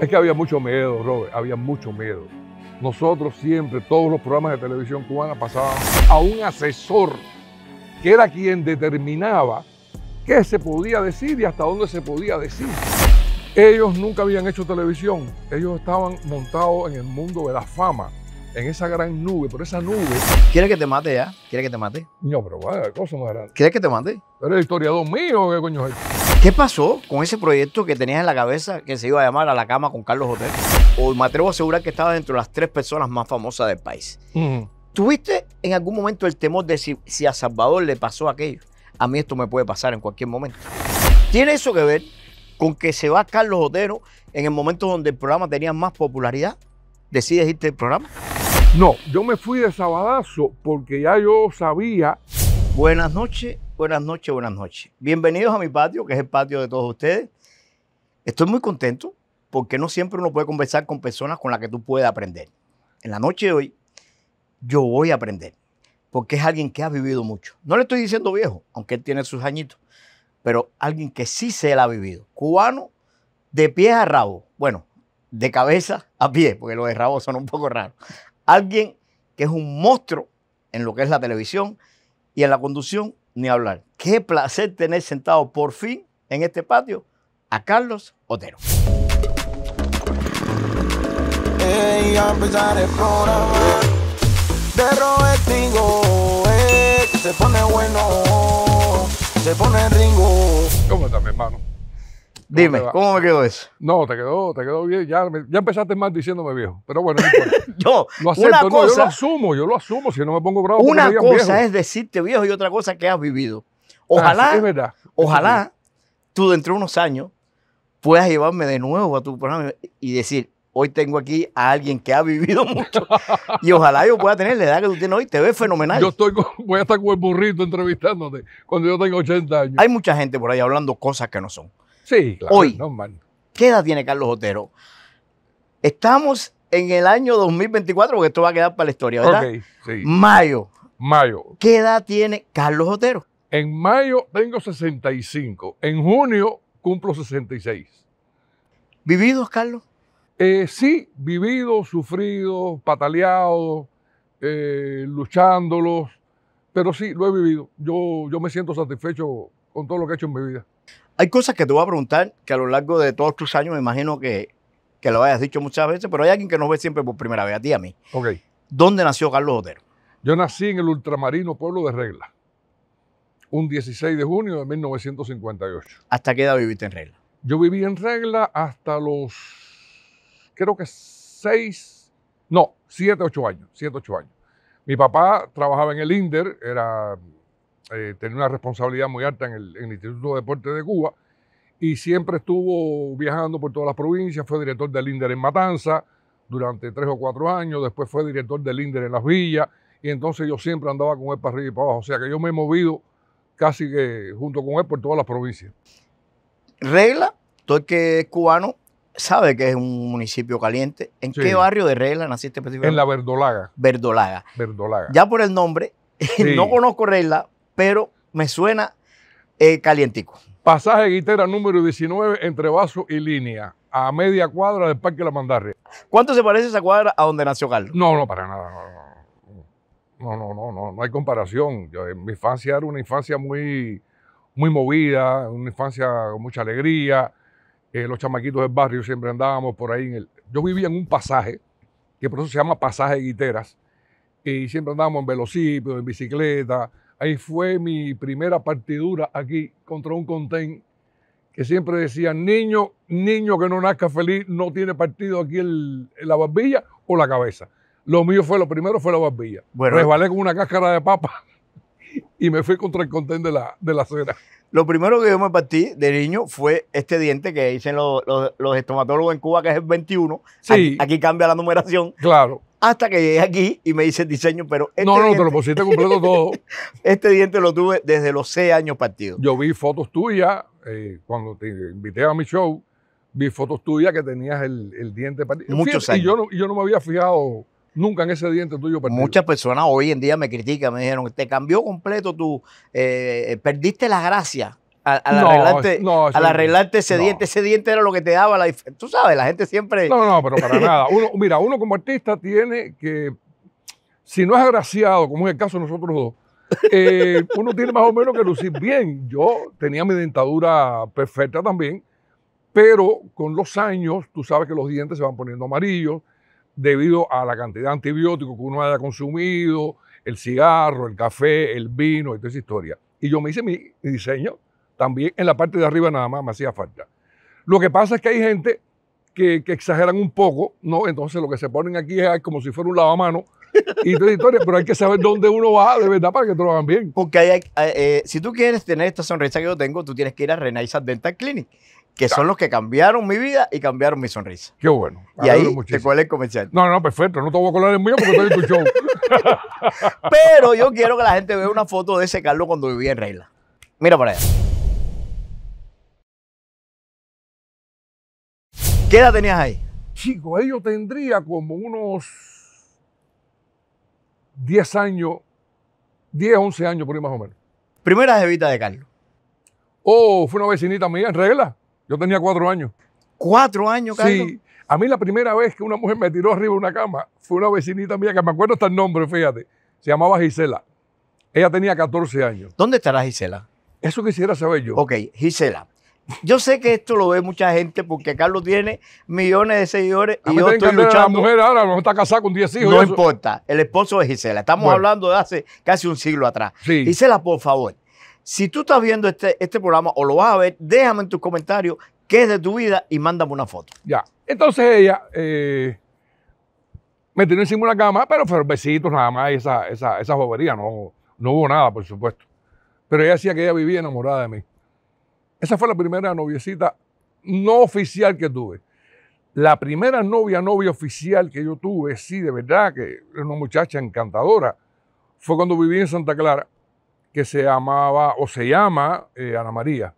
Es que había mucho miedo, Robert, había mucho miedo. Nosotros siempre, todos los programas de televisión cubana pasaban a un asesor, que era quien determinaba qué se podía decir y hasta dónde se podía decir. Ellos nunca habían hecho televisión, ellos estaban montados en el mundo de la fama, en esa gran nube, por esa nube... ¿Quieres que te mate ya? ¿Quieres que te mate? No, pero vaya, cosa más grande. ¿Quieres que te mate? Eres historiador mío, ¿qué coño es ¿Qué pasó con ese proyecto que tenías en la cabeza que se iba a llamar A la cama con Carlos Otero? O me atrevo a asegurar que estaba dentro de las tres personas más famosas del país. ¿Tuviste en algún momento el temor de si, si a Salvador le pasó aquello? A mí esto me puede pasar en cualquier momento. ¿Tiene eso que ver con que se va Carlos Otero en el momento donde el programa tenía más popularidad? ¿Decides irte del programa? No, yo me fui de Sabadazo porque ya yo sabía. Buenas noches, Buenas noches, buenas noches. Bienvenidos a mi patio, que es el patio de todos ustedes. Estoy muy contento porque no siempre uno puede conversar con personas con las que tú puedes aprender. En la noche de hoy, yo voy a aprender porque es alguien que ha vivido mucho. No le estoy diciendo viejo, aunque él tiene sus añitos, pero alguien que sí se la ha vivido. Cubano de pie a rabo. Bueno, de cabeza a pie, porque los de rabo son un poco raros. Alguien que es un monstruo en lo que es la televisión y en la conducción ni hablar. Qué placer tener sentado por fin en este patio a Carlos Otero. Eh, se pone bueno, se pone ringo. ¿Cómo estás, mi hermano? Dime, ¿cómo, me quedó eso? No, te quedó, te quedó bien. Ya, ya empezaste mal diciéndome viejo. Pero bueno, yo, lo acepto, yo lo asumo, yo lo asumo, si no me pongo bravo. Una cosa es decirte viejo y otra cosa que has vivido. Ah, ojalá, ojalá tú dentro de unos años puedas llevarme de nuevo a tu programa y decir, hoy tengo aquí a alguien que ha vivido mucho y ojalá yo pueda tener la edad que tú tienes hoy, te ves fenomenal. Yo estoy voy a estar con el burrito entrevistándote cuando yo tenga 80 años. Hay mucha gente por ahí hablando cosas que no son. Sí, hoy. ¿Qué edad tiene Carlos Otero? Estamos en el año 2024, porque esto va a quedar para la historia, ¿verdad? sí. Mayo. Mayo. ¿Qué edad tiene Carlos Otero? En mayo tengo 65. En junio cumplo 66. ¿Vividos, Carlos? Eh, sí, vivido, sufrido, pataleado, eh, luchándolos. Pero sí, lo he vivido. Yo, yo me siento satisfecho con todo lo que he hecho en mi vida. Hay cosas que te voy a preguntar que a lo largo de todos tus años me imagino que, lo hayas dicho muchas veces, pero hay alguien que nos ve siempre por primera vez, a ti y a mí. Ok. ¿Dónde nació Carlos Otero? Yo nací en el ultramarino pueblo de Regla, un 16 de junio de 1958. ¿Hasta qué edad viviste en Regla? Yo viví en Regla hasta los, creo que seis, no, siete, ocho años, siete, ocho años. Mi papá trabajaba en el INDER, era eh, tenía una responsabilidad muy alta en el, Instituto de Deportes de Cuba y siempre estuvo viajando por todas las provincias, fue director del INDER en Matanza durante tres o cuatro años, después fue director del INDER en Las Villas y entonces yo siempre andaba con él para arriba y para abajo, o sea que yo me he movido casi que junto con él por todas las provincias. Regla, tú que es cubano sabe que es un municipio caliente. ¿En qué barrio de Regla naciste específicamente? En la Verdolaga. Verdolaga. Verdolaga. Ya por el nombre, no conozco Regla, pero me suena eh, calientico. Pasaje Guitera número 19 entre Vaso y Línea, a media cuadra del Parque La Mandarria. ¿Cuánto se parece esa cuadra a donde nació Carlos? No, no, para nada, no, no. No, no, no, hay comparación. mi infancia era una infancia muy, muy movida, una infancia con mucha alegría. Eh, los chamaquitos del barrio siempre andábamos por ahí. el... Yo vivía en un pasaje, que por eso se llama pasaje de guiteras, y siempre andábamos en velocípedo, en bicicleta, Ahí fue mi primera partidura aquí contra un contén que siempre decía, niño, niño que no nazca feliz, no tiene partido aquí el, la barbilla o la cabeza. Lo mío fue lo primero, fue la barbilla. Bueno, Resbalé con una cáscara de papa y me fui contra el contén de la, de la cera. Lo primero que yo me partí de niño fue este diente que dicen los, estomatólogos en Cuba, que es el 21. Sí. Aquí, cambia la numeración. Claro. Hasta que llegué aquí y me hice el diseño, pero este No, no, te lo pusiste completo todo. este diente lo tuve desde los seis años partidos. Yo vi fotos tuyas eh, cuando te invité a mi show, vi fotos tuyas que tenías el, diente partido. Muchos años. Y yo, no, yo no me había fijado Nunca en ese diente tuyo perdido. Muchas personas hoy en día me critican, me dijeron, te cambió completo tú. Eh, eh, perdiste la gracia al, arreglarte, ese diente, ese diente era lo que te daba la diferencia. Tú sabes, la gente siempre. No, no, pero para nada. mira, uno como artista tiene que, si no es agraciado, como es el caso de nosotros dos, eh, uno tiene más o menos que lucir bien. Yo tenía mi dentadura perfecta también, pero con los años, tú sabes que los dientes se van poniendo amarillos, debido a la cantidad de antibióticos que uno haya consumido, el cigarro, el café, el vino y toda esa historia. Y yo me hice mi diseño también en la parte de arriba nada más, me hacía falta. Lo que pasa es que hay gente que, exageran un poco, ¿no? Entonces lo que se ponen aquí es como si fuera un lavamano y toda historia, pero hay que saber dónde uno va de verdad para que te lo hagan bien. Porque eh, si tú quieres tener esta sonrisa que yo tengo, tú tienes que ir a Renaissance Dental Clinic que son los que cambiaron mi vida y cambiaron mi sonrisa. Qué bueno. Y ahí te cuela el comercial. No, no, perfecto. No te voy a colar el mío porque estoy en tu show. Pero yo quiero que la gente vea una foto de ese Carlos cuando vivía en Regla. Mira por allá. ¿Qué edad tenías ahí? Chico, ahí yo tendría como unos 10 años, 10, 11 años por ahí más o menos. Primera jevita de Carlos. Oh, fue una vecinita mía en regla. Yo tenía cuatro años. ¿Cuatro años, Carlos? Sí. A mí la primera vez que una mujer me tiró arriba de una cama fue una vecinita mía, que me acuerdo hasta el nombre, fíjate. Se llamaba Gisela. Ella tenía 14 años. ¿Dónde estará Gisela? Eso quisiera saber yo. Ok, Gisela. Yo sé que esto lo ve mucha gente porque Carlos tiene millones de seguidores y yo estoy luchando. La mujer ahora no está casada con 10 hijos. No importa, el esposo de Gisela. Estamos hablando de hace casi un siglo atrás. Sí. Gisela, por favor, si tú estás viendo este, este programa o lo vas a ver, déjame en tus comentarios qué es de tu vida y mándame una foto. Ya. Entonces ella eh, me tiró encima una cama, pero fueron besitos nada más esa, esa, bobería. No, no hubo nada, por supuesto. Pero ella decía que ella vivía enamorada de mí. Esa fue la primera noviecita no oficial que tuve. La primera novia, novia oficial que yo tuve, sí, de verdad, que es una muchacha encantadora, fue cuando viví en Santa Clara que se llamaba o se llama eh, Ana María.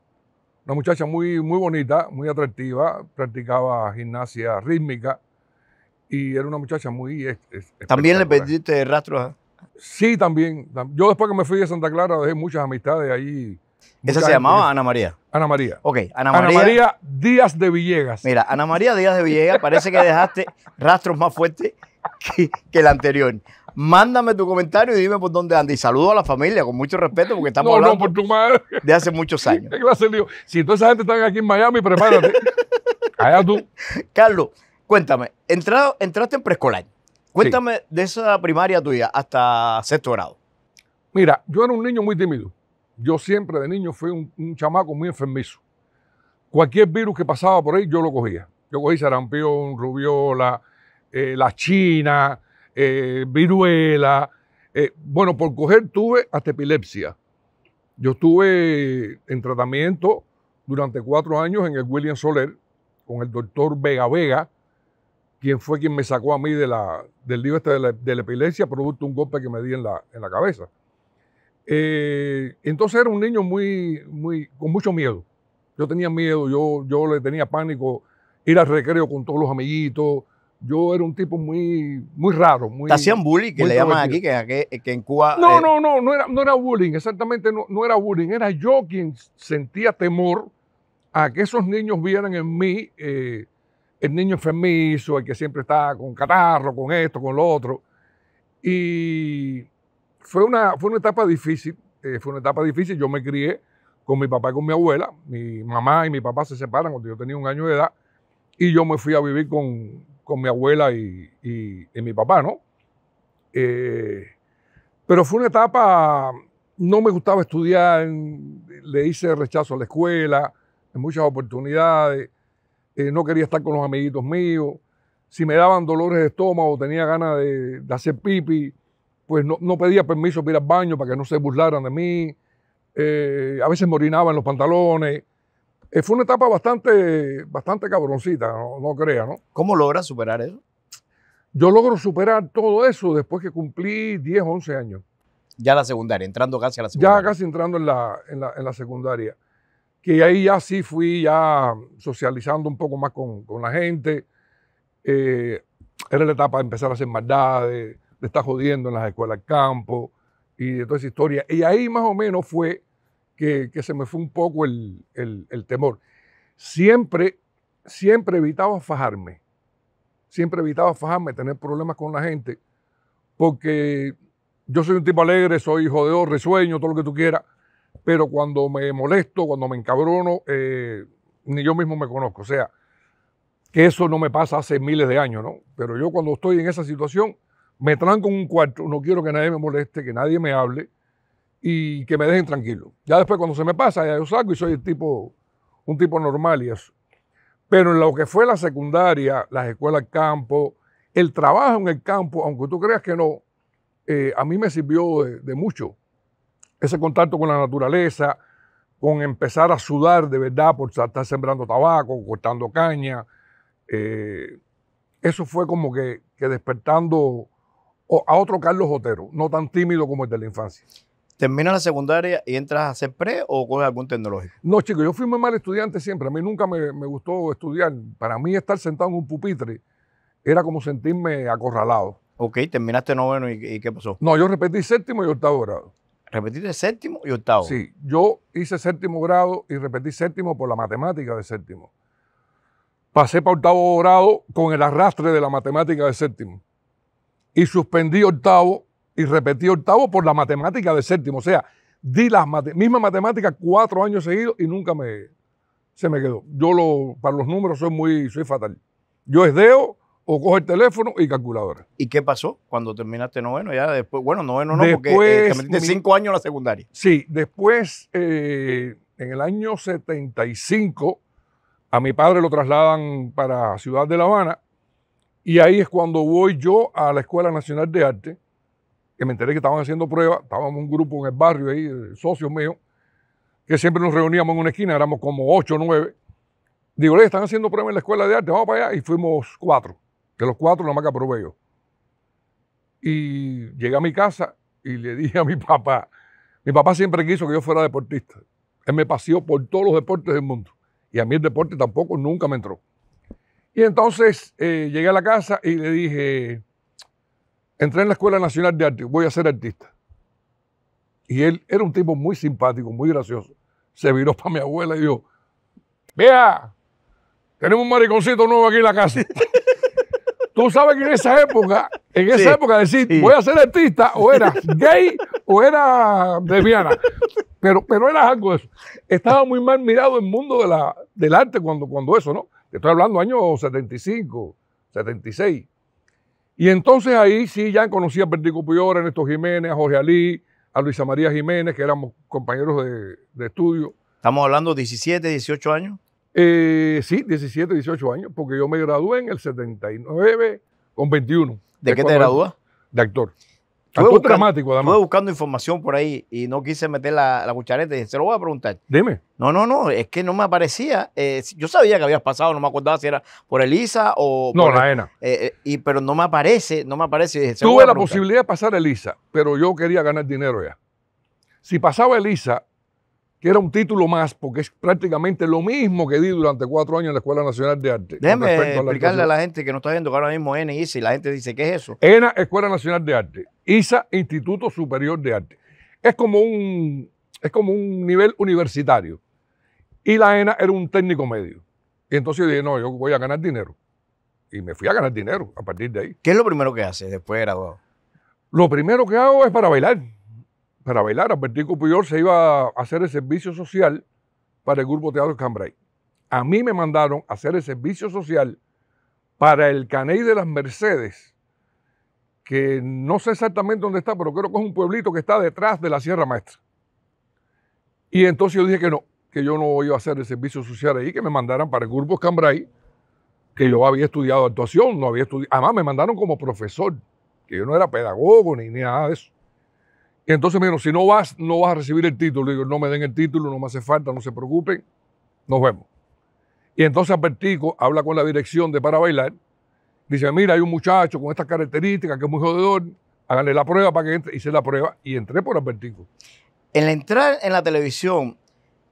Una muchacha muy, muy bonita, muy atractiva, practicaba gimnasia rítmica y era una muchacha muy... ¿También le perdiste rastros? Sí, también. Yo después que me fui de Santa Clara dejé muchas amistades ahí. ¿Esa se llamaba Ana María? Ana María. Ok, Ana María. Ana María Díaz de Villegas. Mira, Ana María Díaz de Villegas parece que dejaste rastros más fuertes que, que el anterior. Mándame tu comentario y dime por dónde anda. Y saludo a la familia con mucho respeto porque estamos hablando de hace muchos años. Si toda esa gente está aquí en Miami, prepárate. tú. Carlos, cuéntame, entrado, entraste en preescolar. Cuéntame de esa primaria tuya hasta sexto grado. Mira, yo era un niño muy tímido. Yo siempre de niño fui un, chamaco muy enfermizo. Cualquier virus que pasaba por ahí, yo lo cogía. Yo cogí sarampión, rubiola, eh, la china, eh, viruela. Eh, bueno, por coger tuve hasta epilepsia. Yo estuve en tratamiento durante cuatro años en el William Soler con el doctor Vega Vega, quien fue quien me sacó a mí de la, del lío este de la, epilepsia, producto de un golpe que me di en la, en la cabeza. Eh, entonces era un niño muy, muy, con mucho miedo. Yo tenía miedo, yo, yo le tenía pánico ir al recreo con todos los amiguitos, yo era un tipo muy, muy raro. Muy, ¿Te hacían bullying, que le llaman aquí, que, en Cuba... No, eh, no, no, no era, bullying, exactamente no, era bullying. Era yo quien sentía temor a que esos niños vieran en mí eh, el niño enfermizo, el que siempre estaba con catarro, con esto, con lo otro. Y fue una, fue una etapa difícil, eh, fue una etapa difícil. Yo me crié con mi papá y con mi abuela. Mi mamá y mi papá se separan cuando yo tenía un año de edad. Y yo me fui a vivir con, con mi abuela y, mi papá, ¿no? Eh, pero fue una etapa, no me gustaba estudiar, le hice rechazo a la escuela, en muchas oportunidades, eh, no quería estar con los amiguitos míos, si me daban dolores de estómago, tenía ganas de, hacer pipi, pues no, pedía permiso para ir al baño para que no se burlaran de mí, eh, a veces me en los pantalones, eh, fue una etapa bastante, bastante cabroncita, no, creas, crea, ¿no? ¿Cómo logras superar eso? Yo logro superar todo eso después que cumplí 10, 11 años. Ya la secundaria, entrando casi a la secundaria. Ya casi entrando en la, secundaria. Que ahí ya sí fui ya socializando un poco más con, la gente. Eh, era la etapa de empezar a hacer maldades, de estar jodiendo en las escuelas campo y de toda esa historia. Y ahí más o menos fue que, se me fue un poco el, temor. Siempre, siempre evitaba fajarme. Siempre evitaba fajarme, tener problemas con la gente, porque yo soy un tipo alegre, soy hijo jodeo, resueño, todo lo que tú quieras, pero cuando me molesto, cuando me encabrono, eh, ni yo mismo me conozco. O sea, que eso no me pasa hace miles de años, ¿no? Pero yo cuando estoy en esa situación, me tranco en un cuarto, no quiero que nadie me moleste, que nadie me hable, y que me dejen tranquilo. Ya después cuando se me pasa, ya yo salgo y soy el tipo, un tipo normal y eso. Pero en lo que fue la secundaria, las escuelas campo, el trabajo en el campo, aunque tú creas que no, eh, a mí me sirvió de, mucho. Ese contacto con la naturaleza, con empezar a sudar de verdad por estar sembrando tabaco, cortando caña. Eh, eso fue como que, que despertando a otro Carlos Otero, no tan tímido como el de la infancia. ¿Terminas la secundaria y entras a hacer pre o con algún tecnológico? No, chico, yo fui muy mal estudiante siempre. A mí nunca me, gustó estudiar. Para mí estar sentado en un pupitre era como sentirme acorralado. Ok, terminaste noveno y, y ¿qué pasó? No, yo repetí séptimo y octavo grado. ¿Repetiste séptimo y octavo? Sí, yo hice séptimo grado y repetí séptimo por la matemática de séptimo. Pasé para octavo grado con el arrastre de la matemática de séptimo. Y suspendí octavo y repetí octavo por la matemática de séptimo. O sea, di las misma matemática cuatro años seguidos y nunca me, se me quedó. Yo para los números soy muy, soy fatal. Yo es deo o cojo el teléfono y calculadora. ¿Y qué pasó cuando terminaste noveno? Ya después, bueno, noveno no, eh, después, porque cinco años en la secundaria. Sí, después, eh, en el año 75, a mi padre lo trasladan para Ciudad de La Habana y ahí es cuando voy yo a la Escuela Nacional de Arte que me enteré que estaban haciendo pruebas, estábamos un grupo en el barrio ahí, socios míos, que siempre nos reuníamos en una esquina, éramos como ocho o nueve. Digo, le están haciendo pruebas en la escuela de arte, vamos para allá, y fuimos cuatro. De los cuatro, nada más que aprobé yo. Y llegué a mi casa y le dije a mi papá, mi papá siempre quiso que yo fuera deportista. Él me paseó por todos los deportes del mundo. Y a mí el deporte tampoco nunca me entró. Y entonces eh, llegué a la casa y le dije, Entré en la Escuela Nacional de Arte, voy a ser artista. Y él era un tipo muy simpático, muy gracioso. Se viró para mi abuela y dijo, vea, tenemos un mariconcito nuevo aquí en la casa. Tú sabes que en esa época, en esa época decir, voy a ser artista, o era gay o era lesbiana. Pero, pero era algo eso. Estaba muy mal mirado el mundo de la, del arte cuando, cuando eso, ¿no? Estoy hablando años 75, 76. Y entonces ahí sí ya conocí a Pertico Puyol, a Ernesto Jiménez, a Jorge Alí, a Luisa María Jiménez, que éramos compañeros de, estudio. ¿Estamos hablando 17, 18 años? Eh, sí, 17, 18 años, porque yo me gradué en el 79 con 21. ¿De qué te gradúas? De actor. Estuve dramático, además. Estuve buscando información por ahí y no quise meter la, cuchareta dije, se lo voy a preguntar. Dime. No, no, no, es que no me aparecía. Eh, yo sabía que habías pasado, no me acordaba si era por Elisa o. No, la ENA. Eh, eh, y, pero no me aparece, no me aparece. Tuve la posibilidad de pasar Elisa, pero yo quería ganar dinero ya. Si pasaba Elisa, que era un título más, porque es prácticamente lo mismo que di durante cuatro años en la Escuela Nacional de Arte. Déjeme explicarle a la, gente que no está viendo que ahora mismo NISA y la gente dice, ¿qué es eso? ENA, Escuela Nacional de Arte. ISA, Instituto Superior de Arte. Es como un, es como un nivel universitario. Y la ENA era un técnico medio. Y entonces yo dije, no, yo voy a ganar dinero. Y me fui a ganar dinero a partir de ahí. ¿Qué es lo primero que haces después de graduado? Lo primero que hago es para bailar para bailar, Albertico Puyol se iba a hacer el servicio social para el Grupo Teatro Cambrai. A mí me mandaron a hacer el servicio social para el Caney de las Mercedes, que no sé exactamente dónde está, pero creo que es un pueblito que está detrás de la Sierra Maestra. Y entonces yo dije que no, que yo no iba a hacer el servicio social ahí, que me mandaran para el Grupo Cambrai, que yo había estudiado actuación, no había estudiado, además me mandaron como profesor, que yo no era pedagogo ni nada de eso. Entonces me si no vas, no vas a recibir el título. digo, no me den el título, no me hace falta, no se preocupen, nos vemos. Y entonces Albertico habla con la dirección de Para Bailar, dice, mira, hay un muchacho con estas características que es muy jodedor, háganle la prueba para que entre. Hice la prueba y entré por Albertico. En la entrar en la televisión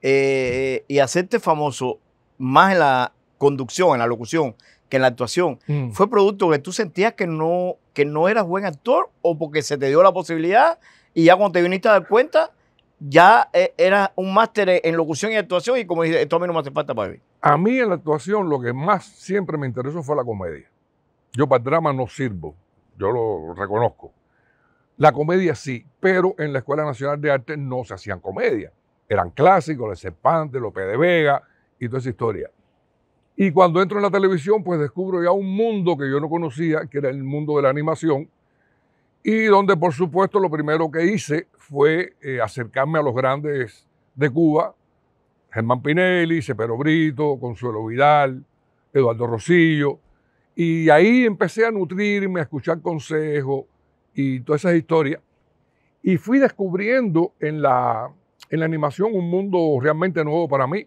eh, y hacerte famoso más en la conducción, en la locución, que en la actuación, mm. ¿fue producto que tú sentías que no, que no eras buen actor o porque se te dio la posibilidad y ya cuando te viniste a dar cuenta, ya eh, era un máster en locución y actuación y como dije, esto a mí no me hace falta para mí. A mí en la actuación lo que más siempre me interesó fue la comedia. Yo para el drama no sirvo, yo lo reconozco. La comedia sí, pero en la Escuela Nacional de Arte no se hacían comedias. Eran clásicos, Les Serpante, Lope de Vega y toda esa historia. Y cuando entro en la televisión, pues descubro ya un mundo que yo no conocía, que era el mundo de la animación, y donde por supuesto lo primero que hice fue eh, acercarme a los grandes de Cuba, Germán Pinelli, sepero Brito, Consuelo Vidal, Eduardo Rosillo, y ahí empecé a nutrirme, a escuchar consejos y todas esas historias, y fui descubriendo en la, en la animación un mundo realmente nuevo para mí.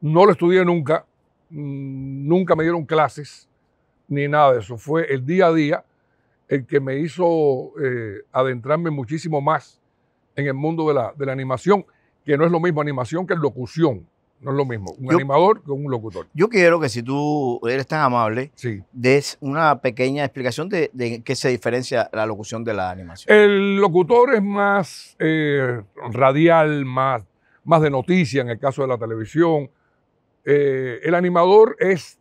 No lo estudié nunca, mm, nunca me dieron clases ni nada de eso, fue el día a día el que me hizo eh, adentrarme muchísimo más en el mundo de la, animación, que no es lo mismo animación que locución. No es lo mismo un animador que un locutor. Yo quiero que si tú eres tan amable, des una pequeña explicación de, qué se diferencia la locución de la animación. El locutor es más eh, radial, más, más de noticia en el caso de la televisión. Eh, el animador es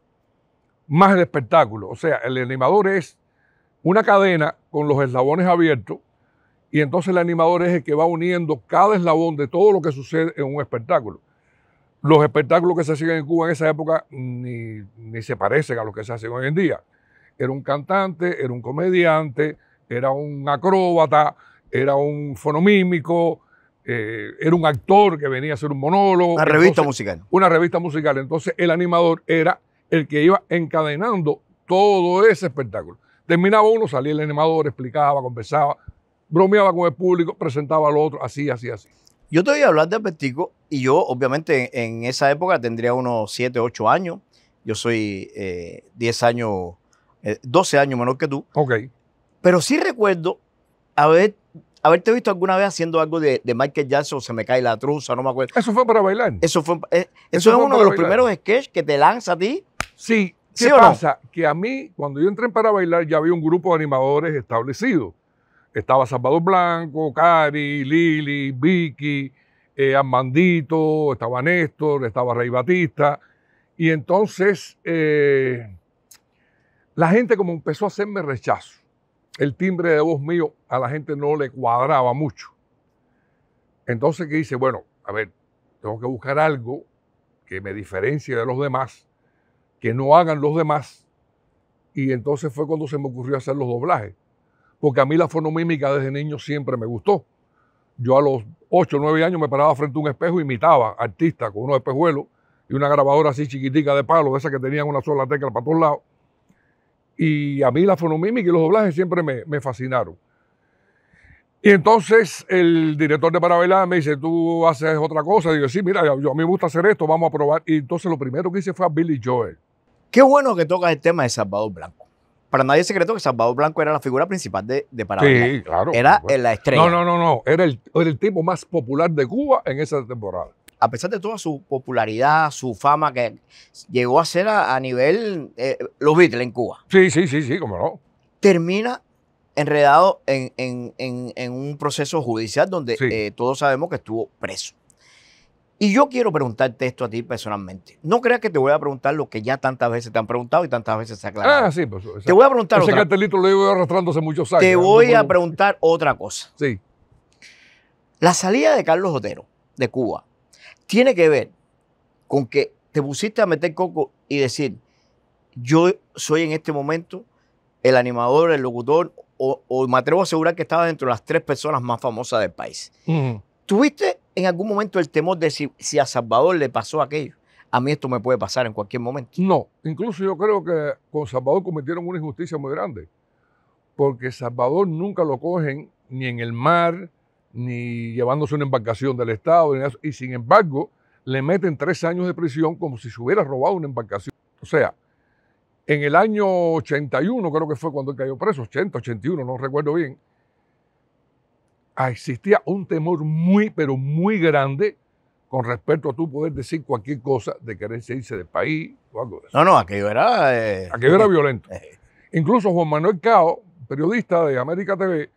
más de espectáculo. O sea, el animador es una cadena con los eslabones abiertos y entonces el animador es el que va uniendo cada eslabón de todo lo que sucede en un espectáculo. Los espectáculos que se hacían en Cuba en esa época ni, se parecen a los que se hacen hoy en día. Era un cantante, era un comediante, era un acróbata, era un fonomímico, eh, era un actor que venía a hacer un monólogo. Una revista musical. Una revista musical. Entonces el animador era el que iba encadenando todo ese espectáculo. Terminaba uno, salía el animador, explicaba, conversaba, bromeaba con el público, presentaba al otro, así, así, así. Yo te voy a hablar de Apertico y yo, obviamente, en, esa época tendría unos 7, 8 años. Yo soy 10 eh, años, 12 eh, años menor que tú. Ok. Pero sí recuerdo haberte visto alguna vez haciendo algo de, Michael Jackson, se me cae la truza, no me acuerdo. Eso fue para bailar. Eso fue, eh, eso, es uno de los primeros sketches que te lanza a ti. Sí, ¿Qué pasa? Que a mí, cuando yo entré Para Bailar, ya había un grupo de animadores establecido. Estaba Salvador Blanco, Cari, Lili, Vicky, eh, Armandito, estaba Néstor, estaba Rey Batista. Y entonces eh, la gente como empezó a hacerme rechazo. El timbre de voz mío a la gente no le cuadraba mucho. Entonces que hice? bueno, a ver, tengo que buscar algo que me diferencie de los demás que no hagan los demás. Y entonces fue cuando se me ocurrió hacer los doblajes. Porque a mí la fonomímica desde niño siempre me gustó. Yo a los 8 o 9 años me paraba frente a un espejo, imitaba artistas con unos espejuelos y una grabadora así chiquitica de palo, de esas que tenían una sola tecla para todos lados. Y a mí la fonomímica y los doblajes siempre me fascinaron. Y entonces el director de Parabela me dice, tú haces otra cosa. Digo, sí, mira, yo, a mí me gusta hacer esto, vamos a probar. Y entonces lo primero que hice fue a Billy Joel. Qué bueno que tocas el tema de Salvador Blanco. Para nadie es secreto que Salvador Blanco era la figura principal de, de Sí, claro. Era la estrella. No, no, no, no. Era el, tipo más popular de Cuba en esa temporada. A pesar de toda su popularidad, su fama, que llegó a ser a, nivel eh, los Beatles en Cuba. Sí, sí, sí, sí, como no. Termina enredado en, un proceso judicial donde eh, todos sabemos que estuvo preso. Y yo quiero preguntarte esto a ti personalmente. No creas que te voy a preguntar lo que ya tantas veces te han preguntado y tantas veces se ha aclarado. Ah, sí, pues, Te voy a preguntar ese cartelito lo llevo arrastrándose muchos años. Te ¿eh? voy a preguntar otra cosa. Sí. La salida de Carlos Otero de Cuba tiene que ver con que te pusiste a meter coco y decir, yo soy en este momento el animador, el locutor o, me atrevo a asegurar que estaba dentro de las tres personas más famosas del país. ¿Tuviste en algún momento el temor de si, si, a Salvador le pasó aquello? A mí esto me puede pasar en cualquier momento. No, incluso yo creo que con Salvador cometieron una injusticia muy grande, porque Salvador nunca lo cogen ni en el mar, ni llevándose una embarcación del Estado, y sin embargo le meten tres años de prisión como si se hubiera robado una embarcación. O sea, en el año 81, creo que fue cuando cayó preso, 80, 81, no recuerdo bien, existía un temor muy, pero muy grande con respecto a tu poder decir cualquier cosa de quererse irse del país o algo de No, no, aquello era... Eh, aquello era violento. Eh, eh. Incluso Juan Manuel Cao, periodista de América TV,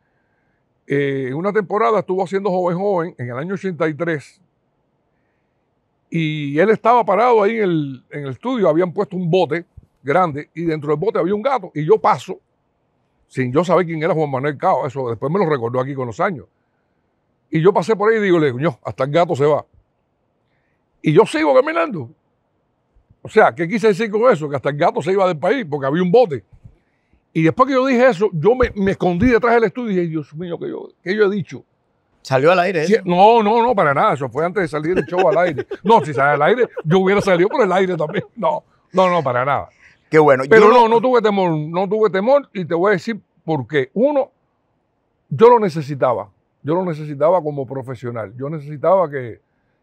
en una temporada estuvo haciendo Joven Joven en el año 83 y él estaba parado ahí en el estudio, habían puesto un bote grande y dentro del bote había un gato y yo paso sin yo saber quién era Juan Manuel Cao, eso después me lo recordó aquí con los años. Y yo pasé por ahí y digo, le digo, hasta el gato se va. Y yo sigo caminando. O sea, ¿qué quise decir con eso? Que hasta el gato se iba del país porque había un bote. Y después que yo dije eso, yo me, escondí detrás del estudio y dije, Dios mío, que yo, yo he dicho? ¿Salió al aire? No, no, no, para nada. Eso fue antes de salir el show al aire. No, si salió al aire, yo hubiera salido por el aire también. No, no, no, para nada. Qué bueno. Pero no, no tuve temor, no tuve temor y te voy a decir por qué. Uno, yo lo necesitaba. Yo lo necesitaba como profesional. Yo necesitaba que,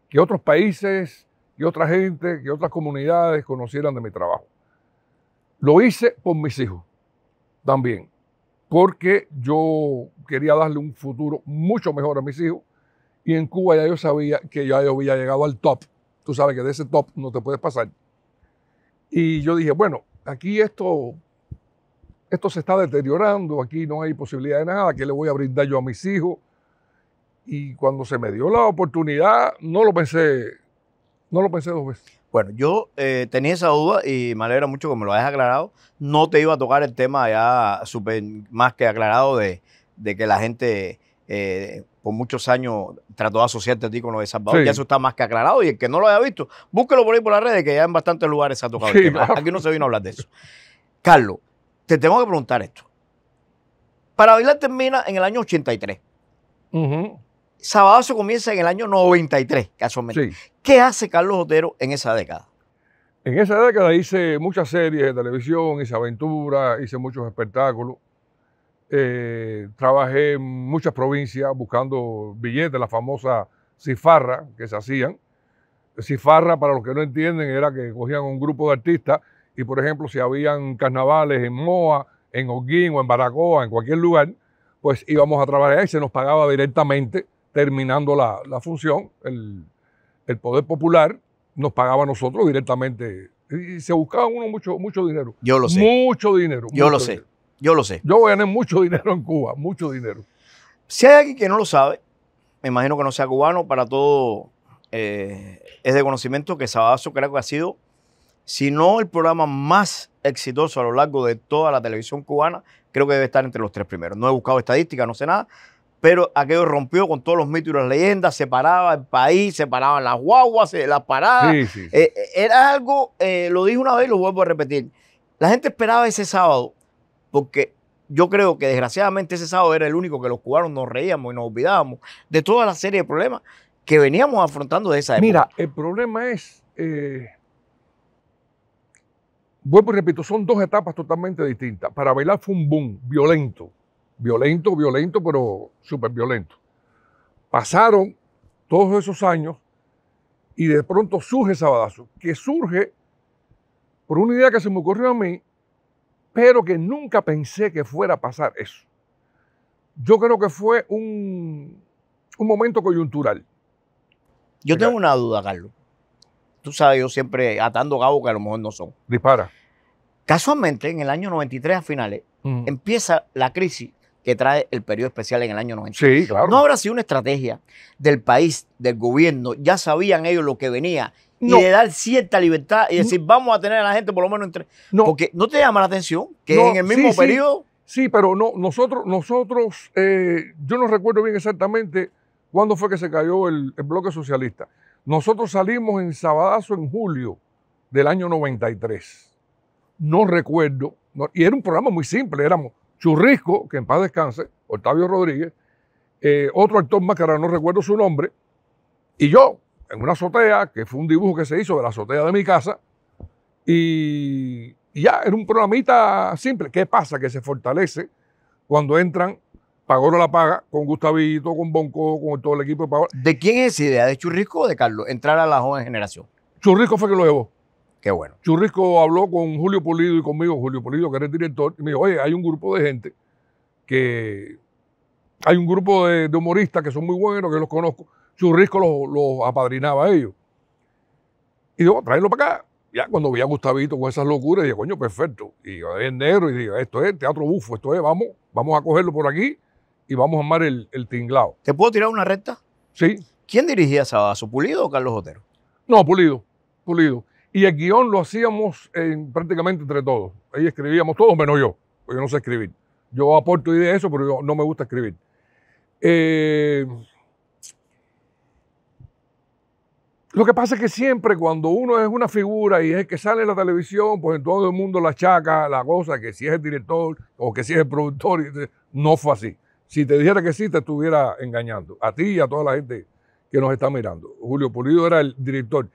que otros países, que otra gente, que otras comunidades conocieran de mi trabajo. Lo hice por mis hijos también, porque yo quería darle un futuro mucho mejor a mis hijos y en Cuba ya yo sabía que ya yo había llegado al top. Tú sabes que de ese top no te puedes pasar. Y yo dije, bueno, aquí esto, esto se está deteriorando, aquí no hay posibilidad de nada, ¿qué le voy a brindar yo a mis hijos? Y cuando se me dio la oportunidad, no lo pensé, no lo pensé dos veces. Bueno, yo eh, tenía esa duda y me alegra mucho que me lo hayas aclarado. No te iba a tocar el tema ya más que aclarado de, que la gente eh, por muchos años trató de asociarte a ti con los de Salvador. Ya eso está más que aclarado. Y el que no lo haya visto, búsquelo por ahí por las redes, que ya en bastantes lugares se ha tocado. Aquí no se vino a hablar de eso. Carlos, te tengo que preguntar esto. Para bailar termina en el año 83. Uh se comienza en el año 93, casualmente. ¿Qué hace Carlos Otero en esa década? En esa década hice muchas series de televisión, hice aventuras, hice muchos espectáculos. Eh, trabajé en muchas provincias buscando billetes, la famosa cifarra que se hacían. Cifarra, para los que no entienden, era que cogían un grupo de artistas y, por ejemplo, si habían carnavales en Moa, en Hoguín o en Baracoa, en cualquier lugar, pues íbamos a trabajar ahí se nos pagaba directamente terminando la, función. El, Poder Popular nos pagaba a nosotros directamente. Y se buscaba uno mucho, mucho dinero. Yo lo sé. Mucho dinero. Yo lo sé. Yo lo sé. Yo voy a ganar mucho dinero en Cuba, mucho dinero. Si hay alguien que no lo sabe, me imagino que no sea cubano, para todo eh, es de conocimiento que Sabadazo creo que ha sido, si no el programa más exitoso a lo largo de toda la televisión cubana, creo que debe estar entre los tres primeros. No he buscado estadísticas, no sé nada, pero aquello rompió con todos los mitos y las leyendas, separaba el país, separaban las guaguas, las paradas. Eh, era algo, eh, lo dije una vez y lo vuelvo a repetir. La gente esperaba ese sábado porque yo creo que desgraciadamente ese sábado era el único que los cubanos nos reíamos y nos olvidábamos de toda la serie de problemas que veníamos afrontando de esa época. Mira, el problema es, eh, vuelvo repito, son dos etapas totalmente distintas. Para bailar fue un boom violento, violento, violento, pero súper violento. Pasaron todos esos años y de pronto surge Sabadazo, que surge por una idea que se me ocurrió a mí pero que nunca pensé que fuera a pasar eso. Yo creo que fue un, un momento coyuntural. Yo tengo una duda, Carlos. Tú sabes, yo siempre atando cabos que a lo mejor no son. Dispara. Casualmente, en el año 93 a finales, empieza la crisis que trae el periodo especial en el año 93. Sí, claro. ¿No habrá sido una estrategia del país, del gobierno? Ya sabían ellos lo que venía y de dar cierta libertad y decir, vamos a tener a la gente por lo menos entre. No. Porque no te llama la atención que en el mismo periodo. Sí, pero no, nosotros, nosotros eh, yo no recuerdo bien exactamente cuándo fue que se cayó el, bloque socialista. Nosotros salimos en Sabadazo en julio del año 93. No recuerdo, y era un programa muy simple, éramos Churrisco, que en paz descanse, Octavio Rodríguez, eh, otro actor más que no recuerdo su nombre, y yo, en una azotea, que fue un dibujo que se hizo de la azotea de mi casa, y, ya era un programita simple. ¿Qué pasa? Que se fortalece cuando entran Pagoro la paga con Gustavito, con Bonco, con todo el equipo de Pagoro. ¿De quién es esa idea? ¿De Churrisco o de Carlos? Entrar a la joven generación. Churrisco fue que lo llevó. Qué bueno. Churrisco habló con Julio Pulido y conmigo, Julio Pulido, que era el director, y me dijo, oye, hay un grupo de gente que... Hay un grupo de humoristas que son muy buenos, que los conozco, Churrisco los, apadrinaba a ellos. Y digo, traerlo para acá. Ya cuando vi a Gustavito con esas locuras, dije, coño, perfecto. Y yo en negro y dije, esto es teatro bufo, esto es, vamos, vamos a cogerlo por aquí y vamos a armar el, tinglado. ¿Te puedo tirar una recta? Sí. ¿Quién dirigía esa su Pulido o Carlos Otero? No, Pulido, Pulido. Y el guión lo hacíamos en, prácticamente entre todos. Ahí escribíamos todos, menos yo, porque yo no sé escribir. Yo aporto ideas de eso, pero no me gusta escribir. Eh, Lo que pasa es que siempre cuando uno es una figura y es el que sale en la televisión, pues en todo el mundo la chaca, la cosa, que si es el director o que si es el productor, no fue así. Si te dijera que sí, te estuviera engañando, a ti y a toda la gente que nos está mirando. Julio Pulido era el director.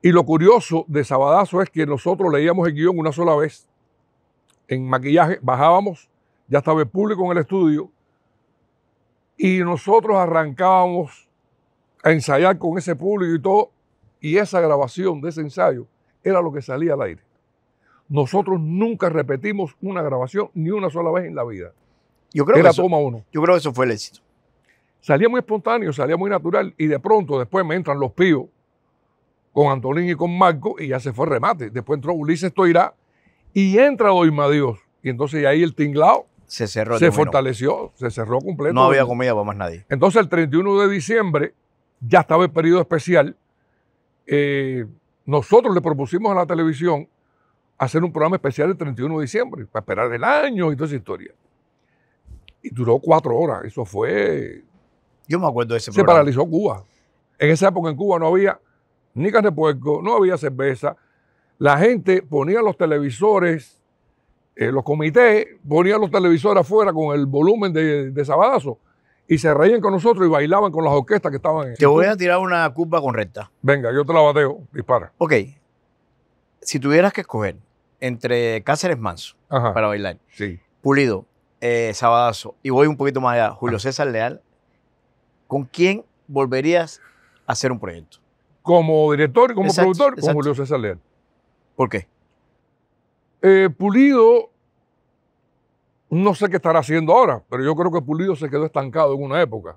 Y lo curioso de Sabadazo es que nosotros leíamos el guión una sola vez. En maquillaje bajábamos, ya estaba el público en el estudio, y nosotros arrancábamos a ensayar con ese público y todo, y esa grabación de ese ensayo era lo que salía al aire. Nosotros nunca repetimos una grabación ni una sola vez en la vida. Yo creo que eso, toma uno. Yo creo que eso fue el éxito. Salía muy espontáneo, salía muy natural y de pronto después me entran los píos con Antonín y con Marco y ya se fue remate. Después entró Ulises Toirá y entra Doima Dios. Y entonces ahí el tinglao se cerró. Se fortaleció, se cerró completo. No había comida para más nadie. Entonces el 31 de diciembre ya estaba el periodo especial, eh, nosotros le propusimos a la televisión hacer un programa especial el 31 de diciembre, para esperar el año y toda esa historia. Y duró cuatro horas, eso fue... Yo me acuerdo de ese Se paralizó Cuba. En esa época en Cuba no había ni carne de puerco, no había cerveza. La gente ponía los televisores, eh, los comités ponían los televisores afuera con el volumen de, de y se reían con nosotros y bailaban con las orquestas que estaban en Te voy a tirar una curva con recta. Venga, yo te la bateo, dispara. Ok. Si tuvieras que escoger entre Cáceres Manso para bailar, sí. Pulido, eh, Sabadazo, y voy un poquito más allá, Julio César Leal, ¿con quién volverías a hacer un proyecto? Como director como productor, con Julio César Leal. ¿Por qué? Eh, Pulido no sé qué estará haciendo ahora, pero yo creo que Pulido se quedó estancado en una época.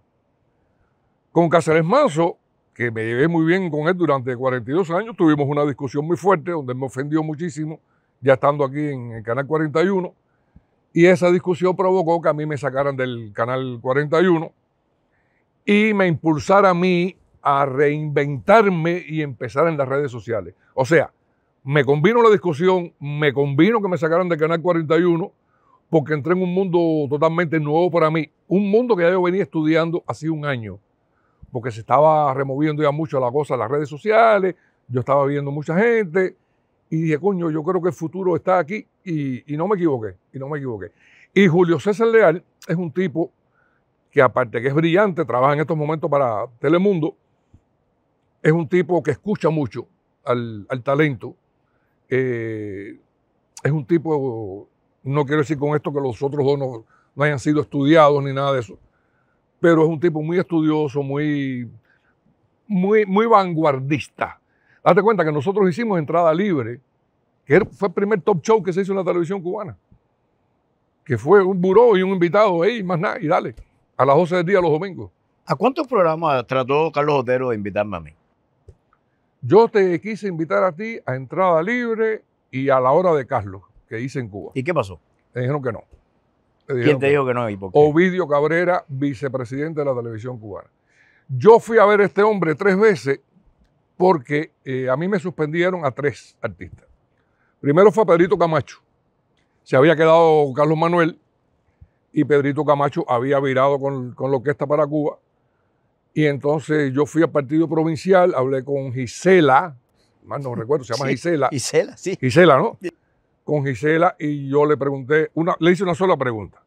Con Cáceres Manso, que me llevé muy bien con él durante 42 años, tuvimos una discusión muy fuerte donde me ofendió muchísimo, ya estando aquí en el Canal 41, y esa discusión provocó que a mí me sacaran del Canal 41 y me impulsara a mí a reinventarme y empezar en las redes sociales. O sea, me convino la discusión, me convino que me sacaran del Canal 41 porque entré en un mundo totalmente nuevo para mí, un mundo que ya yo venía estudiando hace un año, porque se estaba removiendo ya mucho la cosa las redes sociales, yo estaba viendo mucha gente, y dije, coño, yo creo que el futuro está aquí, y, no me equivoqué, y no me equivoqué. Y Julio César Leal es un tipo que aparte que es brillante, trabaja en estos momentos para Telemundo, es un tipo que escucha mucho al, talento, eh, es un tipo no quiero decir con esto que los otros dos no, hayan sido estudiados ni nada de eso. Pero es un tipo muy estudioso, muy, muy, muy vanguardista. Date cuenta que nosotros hicimos entrada libre, que fue el primer top show que se hizo en la televisión cubana. Que fue un buró y un invitado, y más nada, y dale, a las 12 del día los domingos. ¿A cuántos programas trató Carlos Otero de invitarme a mí? Yo te quise invitar a ti a entrada libre y a la hora de Carlos que hice en Cuba. ¿Y qué pasó? Me dijeron que no. ¿Quién te dijo que no? Ovidio Cabrera, vicepresidente de la televisión cubana. Yo fui a ver a este hombre tres veces porque eh, a mí me suspendieron a tres artistas. Primero fue a Pedrito Camacho. Se había quedado Carlos Manuel y Pedrito Camacho había virado con, con la orquesta para Cuba. Y entonces yo fui al partido provincial, hablé con Gisela, más no recuerdo, se llama Gisela. Gisela, sí. Gisela, ¿no? con Gisela y yo le pregunté, le hice una sola pregunta.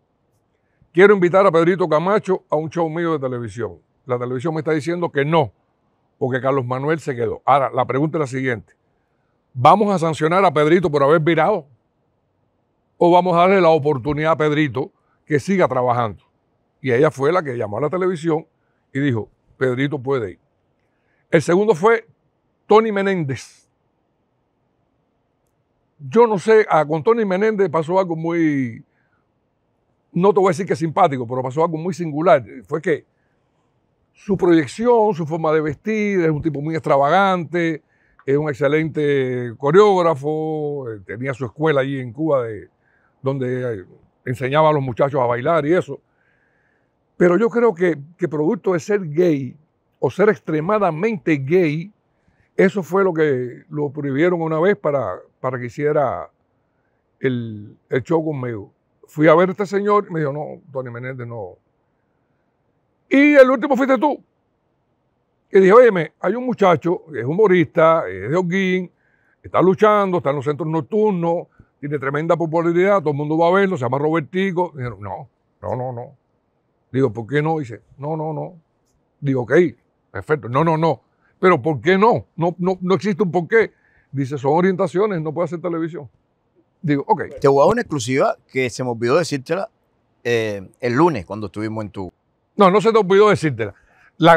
Quiero invitar a Pedrito Camacho a un show mío de televisión. La televisión me está diciendo que no, porque Carlos Manuel se quedó. Ahora, la pregunta es la siguiente. ¿Vamos a sancionar a Pedrito por haber virado? ¿O vamos a darle la oportunidad a Pedrito que siga trabajando? Y ella fue la que llamó a la televisión y dijo, Pedrito puede ir. El segundo fue Tony Menéndez yo no sé, a, con Tony Menéndez pasó algo muy, no te voy a decir que simpático, pero pasó algo muy singular. Fue que su proyección, su forma de vestir, es un tipo muy extravagante, es un excelente coreógrafo, eh, tenía su escuela allí en Cuba de, donde eh, enseñaba a los muchachos a bailar y eso. Pero yo creo que, que producto de ser gay o ser extremadamente gay, eso fue lo que lo prohibieron una vez para, para que hiciera el, el show conmigo. Fui a ver a este señor y me dijo, no, Tony Menéndez, no. Y el último fuiste tú. Y dije, oye, hay un muchacho que es humorista, es de Holguín, está luchando, está en los centros nocturnos, tiene tremenda popularidad, todo el mundo va a verlo, se llama Robertico. Dijeron, no, no, no, no. Digo, ¿por qué no? Dice, no, no, no. Digo, ok, perfecto, no, no, no. Pero ¿por qué no? No, no, no existe un por qué. Dice, son orientaciones, no puede hacer televisión. Digo, ok. Te voy a una exclusiva que se me olvidó decírtela eh, el lunes cuando estuvimos en tu... No, no se te olvidó decírtela.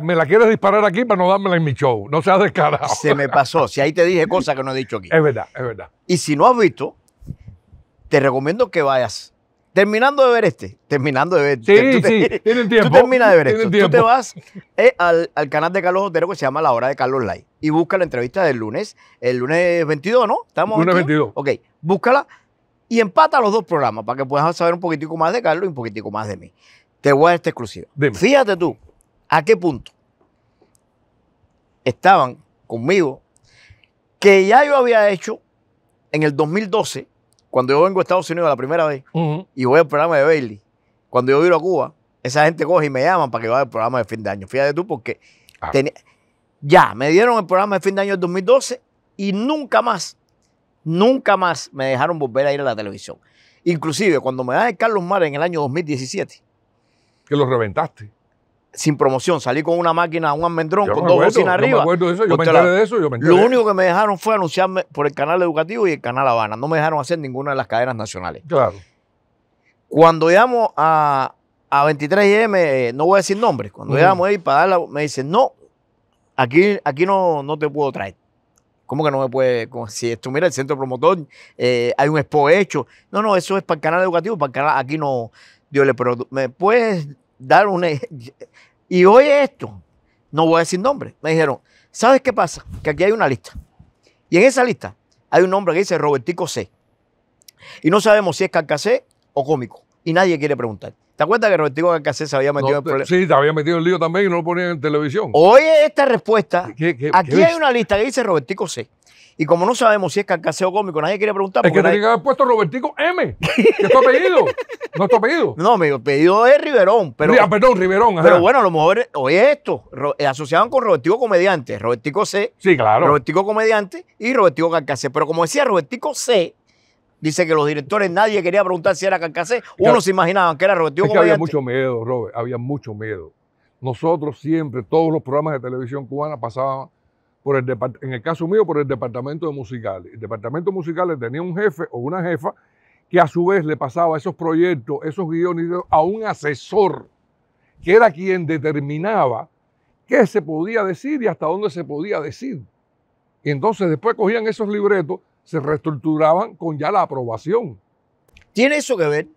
me la quieres disparar aquí para no dármela en mi show. No seas descarado. Se me pasó. Si ahí te dije cosas que no he dicho aquí. Es verdad, es verdad. Y si no has visto, te recomiendo que vayas Terminando de ver este, terminando de ver. Sí, tú sí, tiempo. Tú terminas de ver esto. Tú te vas eh, al, al, canal de Carlos Otero que se llama La Hora de Carlos Live y busca la entrevista del lunes, el lunes 22, ¿no? ¿Estamos lunes 22. Ok, búscala y empata los dos programas para que puedas saber un poquitico más de Carlos y un poquitico más de mí. Te voy a dar esta exclusiva. Fíjate tú, ¿a qué punto estaban conmigo que ya yo había hecho en el 2012 cuando yo vengo a Estados Unidos la primera vez y voy al programa de Bailey, cuando yo viro a Cuba, esa gente coge y me llama para que vaya al programa de fin de año. Fíjate tú, porque ah. ya me dieron el programa de fin de año del 2012 y nunca más, nunca más me dejaron volver a ir a la televisión. Inclusive cuando me dan el Carlos Mar en el año 2017. Que lo reventaste sin promoción. Salí con una máquina, un almendrón, con dos bocinas arriba. Yo me acuerdo de eso, yo me pues de eso. Lo único que me dejaron fue anunciarme por el canal educativo y el canal Habana. No me dejaron hacer ninguna de las cadenas nacionales. Claro. Cuando llamo a, 23M, eh, no voy a decir nombres, cuando uh ahí para darla, me dicen, no, aquí, aquí no, no te puedo traer. ¿Cómo que no me puede? si esto, mira, el centro promotor, eh, hay un expo hecho. No, no, eso es para el canal educativo, para el canal, aquí no. Dios le, pero me puedes dar una... Y hoy esto, no voy a decir nombre, me dijeron, ¿sabes qué pasa? Que aquí hay una lista. Y en esa lista hay un nombre que dice Robertico C. Y no sabemos si es Carcassé o cómico. Y nadie quiere preguntar. ¿Te acuerdas que Robertico Carcacé se había metido en Sí, se había metido en lío también y no lo ponían en televisión. Oye esta respuesta. aquí hay una lista que dice Robertico C. Y como no sabemos si es carcaseo cómico, nadie quiere preguntar. Es que tiene que haber puesto Robertico M, ¿Qué es tu apellido. no es tu apellido. No, mi apellido es Riverón. Pero, ah, perdón, Riverón. Ajá. Pero bueno, a lo mejor hoy esto. Eh, asociaban con Robertico Comediante, Robertico C. Sí, claro. Robertico Comediante y Robertico Carcaseo. Pero como decía Robertico C, Dice que los directores nadie quería preguntar si era Carcasé. Uno se imaginaba que era Robertico es que Había mucho miedo, Robert, había mucho miedo. Nosotros siempre, todos los programas de televisión cubana pasaban en el caso mío, por el departamento de musicales. El departamento de musicales tenía un jefe o una jefa que a su vez le pasaba esos proyectos, esos guiones a un asesor, que era quien determinaba qué se podía decir y hasta dónde se podía decir. Y entonces después cogían esos libretos, se reestructuraban con ya la aprobación. ¿Tiene eso que ver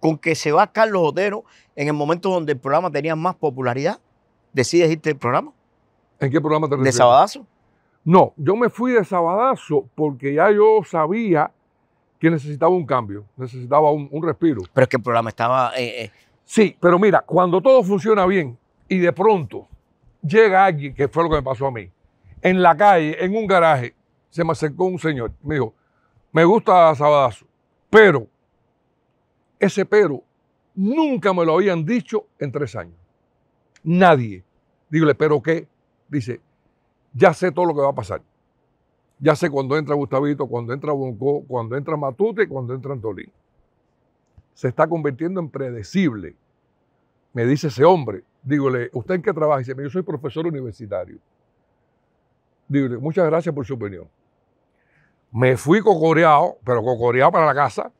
con que se va Carlos Otero en el momento donde el programa tenía más popularidad? ¿Decides irte del programa? ¿En qué programa te ¿De Sabadazo? No, yo me fui de Sabadazo porque ya yo sabía que necesitaba un cambio, necesitaba un, respiro. Pero es que el programa estaba... Eh, eh. Sí, pero mira, cuando todo funciona bien y de pronto llega alguien, que fue lo que me pasó a mí, en la calle, en un garaje, se me acercó un señor, me dijo, me gusta Sabadazo, pero ese pero nunca me lo habían dicho en tres años. Nadie. Dígale, ¿pero qué? dice, ya sé todo lo que va a pasar. Ya sé cuando entra Gustavito, cuando entra Bonco, cuando entra Matute, cuando entra Antolín. Se está convirtiendo en predecible. Me dice ese hombre, dígole, ¿usted en qué trabaja? Dice, yo soy profesor universitario. Dígole, muchas gracias por su opinión. Me fui cocoreado, pero cocoreado para la casa.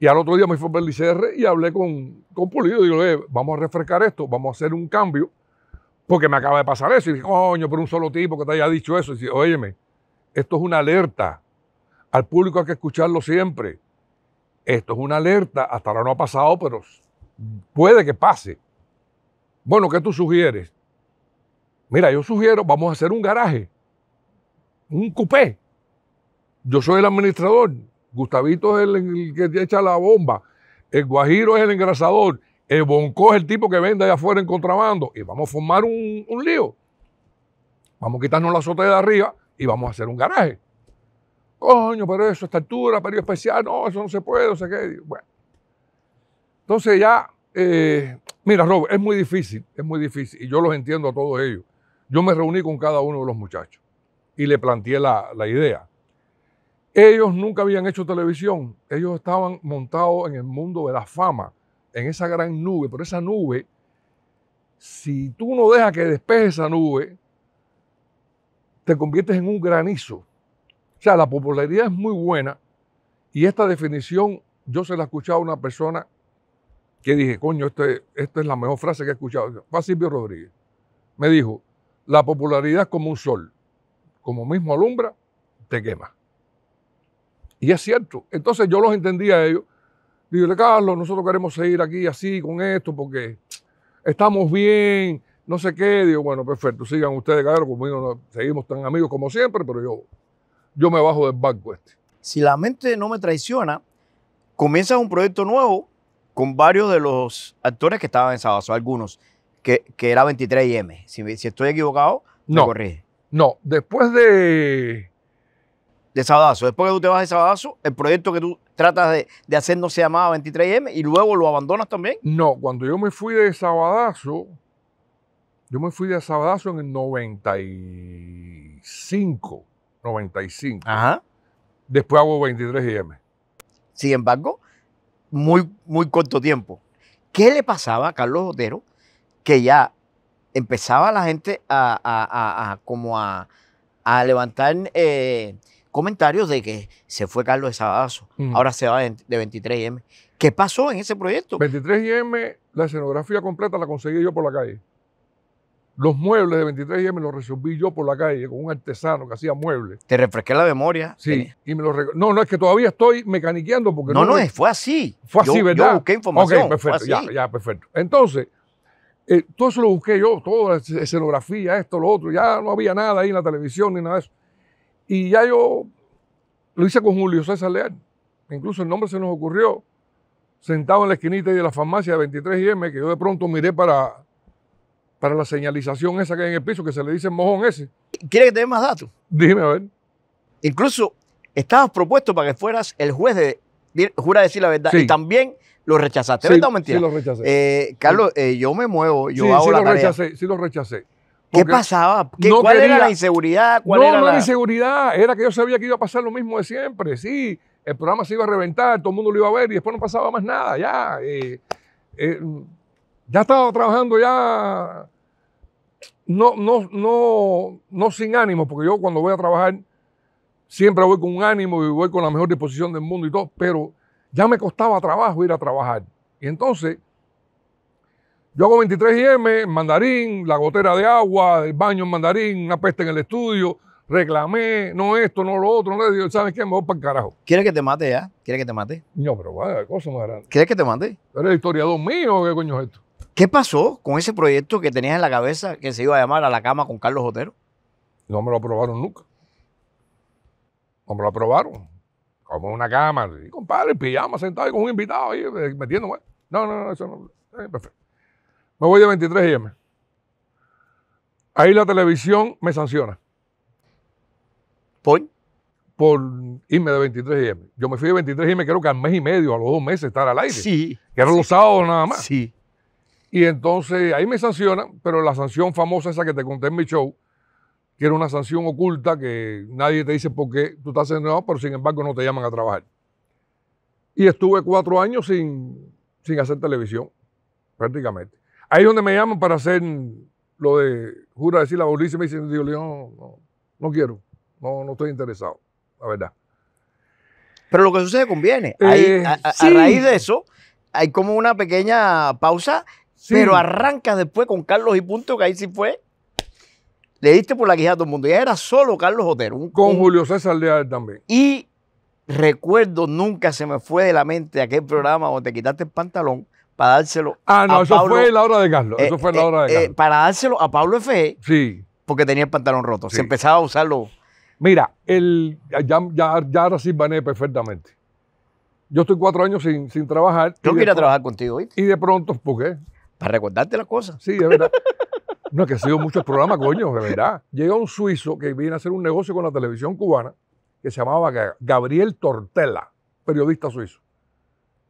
Y al otro día me fui a el ICR y hablé con, con Pulido. Digo, vamos a refrescar esto, vamos a hacer un cambio. Porque me acaba de pasar eso. Y dije, coño, por un solo tipo que te haya dicho eso. Y dije, óyeme, esto es una alerta. Al público hay que escucharlo siempre. Esto es una alerta. Hasta ahora no ha pasado, pero puede que pase. Bueno, ¿qué tú sugieres? Mira, yo sugiero, vamos a hacer un garaje, un coupé. Yo soy el administrador, Gustavito es el, el que echa la bomba, el Guajiro es el engrasador, el Bonco es el tipo que vende allá afuera en contrabando y vamos a formar un, lío. Vamos a quitarnos la azotea de arriba y vamos a hacer un garaje. Coño, pero eso, esta altura, periodo especial, no, eso no se puede, o sea que, Entonces ya, eh, mira, Rob, es muy difícil, es muy difícil, y yo los entiendo a todos ellos. Yo me reuní con cada uno de los muchachos y le planteé la idea. Ellos nunca habían hecho televisión, ellos estaban montados en el mundo de la fama, en esa gran nube, pero esa nube, si tú no dejas que despeje esa nube, te conviertes en un granizo. O sea, la popularidad es muy buena y esta definición yo se la he escuchado a una persona que dije, coño, este, esta es la mejor frase que he escuchado. Fue Silvio Rodríguez. Me dijo, la popularidad es como un sol, como mismo alumbra, te quema. Y es cierto. Entonces yo los entendía a ellos Dígale, Carlos, nosotros queremos seguir aquí así con esto porque estamos bien, no sé qué. Digo, bueno, perfecto, sigan ustedes, claro, conmigo seguimos tan amigos como siempre, pero yo, yo me bajo del barco este. Si la mente no me traiciona, comienza un proyecto nuevo con varios de los actores que estaban en Sabazo, algunos, que, era 23M. Si, estoy equivocado, me corrige. No, después de... De después que tú te vas de Sabazo, el proyecto que tú tratas de, de hacernos se llamaba 23M y luego lo abandonas también. No, cuando yo me fui de Sabadazo, yo me fui de Sabadazo en el 95, 95. Ajá. Después hago 23M. Sin embargo, muy, muy corto tiempo. ¿Qué le pasaba a Carlos Otero que ya empezaba la gente a, a, a, como a, levantar eh, comentarios de que se fue Carlos de Sabazo, ahora se va de, 23M. ¿Qué pasó en ese proyecto? 23M, la escenografía completa la conseguí yo por la calle. Los muebles de 23M los resolví yo por la calle con un artesano que hacía muebles. Te refresqué la memoria. Sí, y me lo No, no, es que todavía estoy mecaniqueando porque... No, no, fue así. Fue así, ¿verdad? Yo busqué información. Ok, perfecto, ya, ya, perfecto. Entonces, eh, todo eso lo busqué yo, toda la escenografía, esto, lo otro, ya no había nada ahí en la televisión ni nada de eso. Y ya yo lo hice con Julio César Leal. Incluso el nombre se nos ocurrió sentado en la esquinita de la farmacia de 23M, que yo de pronto miré para, para la señalización esa que hay en el piso, que se le dice mojón ese. ¿Quiere que te dé más datos? Dime, a ver. Incluso estabas propuesto para que fueras el juez de Jura decir la verdad. Y también lo rechazaste. Sí, ¿Verdad o mentira? Sí, lo rechacé. Eh, Carlos, eh, yo me muevo, yo ahora sí lo Rechacé, sí, lo rechacé. ¿Qué pasaba? ¿Qué, ¿Cuál era la inseguridad? ¿Cuál no, no la... era inseguridad, era que yo sabía que iba a pasar lo mismo de siempre, sí, el programa se iba a reventar, todo el mundo lo iba a ver y después no pasaba más nada, ya. Eh, eh, ya estaba trabajando ya, no, no, no, no sin ánimo, porque yo cuando voy a trabajar siempre voy con un ánimo y voy con la mejor disposición del mundo y todo, pero ya me costaba trabajo ir a trabajar. Y entonces yo hago 23IM, mandarín, la gotera de agua, el baño en mandarín, una peste en el estudio, reclamé, no esto, no lo otro, no le digo, ¿sabes qué? Me voy para el carajo. ¿Quieres que te mate ya? ¿Quieres que te mate? No, pero vaya, cosa más grande. ¿Quieres que te mate? ¿Eres historiador mío qué coño es esto? ¿Qué pasó con ese proyecto que tenías en la cabeza que se iba a llamar A la Cama con Carlos Otero? No me lo aprobaron nunca. No me lo aprobaron. Como una cama, y, compadre, pijama, sentado con un invitado ahí, eh, metiéndome. No, no, no, eso no. Eh, perfecto. Me voy de 23 IM. Ahí la televisión me sanciona. ¿Por? Por irme de 23 M. Yo me fui de 23 y M, creo que al mes y medio, a los dos meses, estar al aire. Sí. Que era los sábados nada más. Sí. Y entonces ahí me sancionan, pero la sanción famosa esa que te conté en mi show, que era una sanción oculta que nadie te dice por qué tú estás en sancionado, pero sin embargo no te llaman a trabajar. Y estuve cuatro años sin, sin hacer televisión, prácticamente. Ahí donde me llaman para hacer lo de jura decir la y me dicen, digo, no, no, quiero, no, no estoy interesado, la verdad. Pero lo que sucede conviene. Eh, a, raíz de eso, hay como una pequeña pausa, pero arrancas después con Carlos y Punto, que ahí sí fue. Le diste por la guijada a todo el mundo. Ya era solo Carlos Otero. con Julio César Leal también. Y recuerdo, nunca se me fue de la mente aquel programa donde te quitaste el pantalón para dárselo ah, no, eso fue la hora de Carlos. Eso fue la eh, hora de eh, eh, Carlos. para dárselo a Pablo F. Sí. Porque tenía el pantalón roto. Se empezaba a usarlo. Mira, el, ya, ya, ya ahora sí vané perfectamente. Yo estoy cuatro años sin, sin trabajar. Yo quiero trabajar contigo hoy. Y de pronto, ¿por qué? Para recordarte las cosas. Sí, es verdad. no, es que ha sido muchos programas, coño, de verdad. Llega un suizo que viene a hacer un negocio con la televisión cubana que se llamaba Gabriel Tortela, periodista suizo.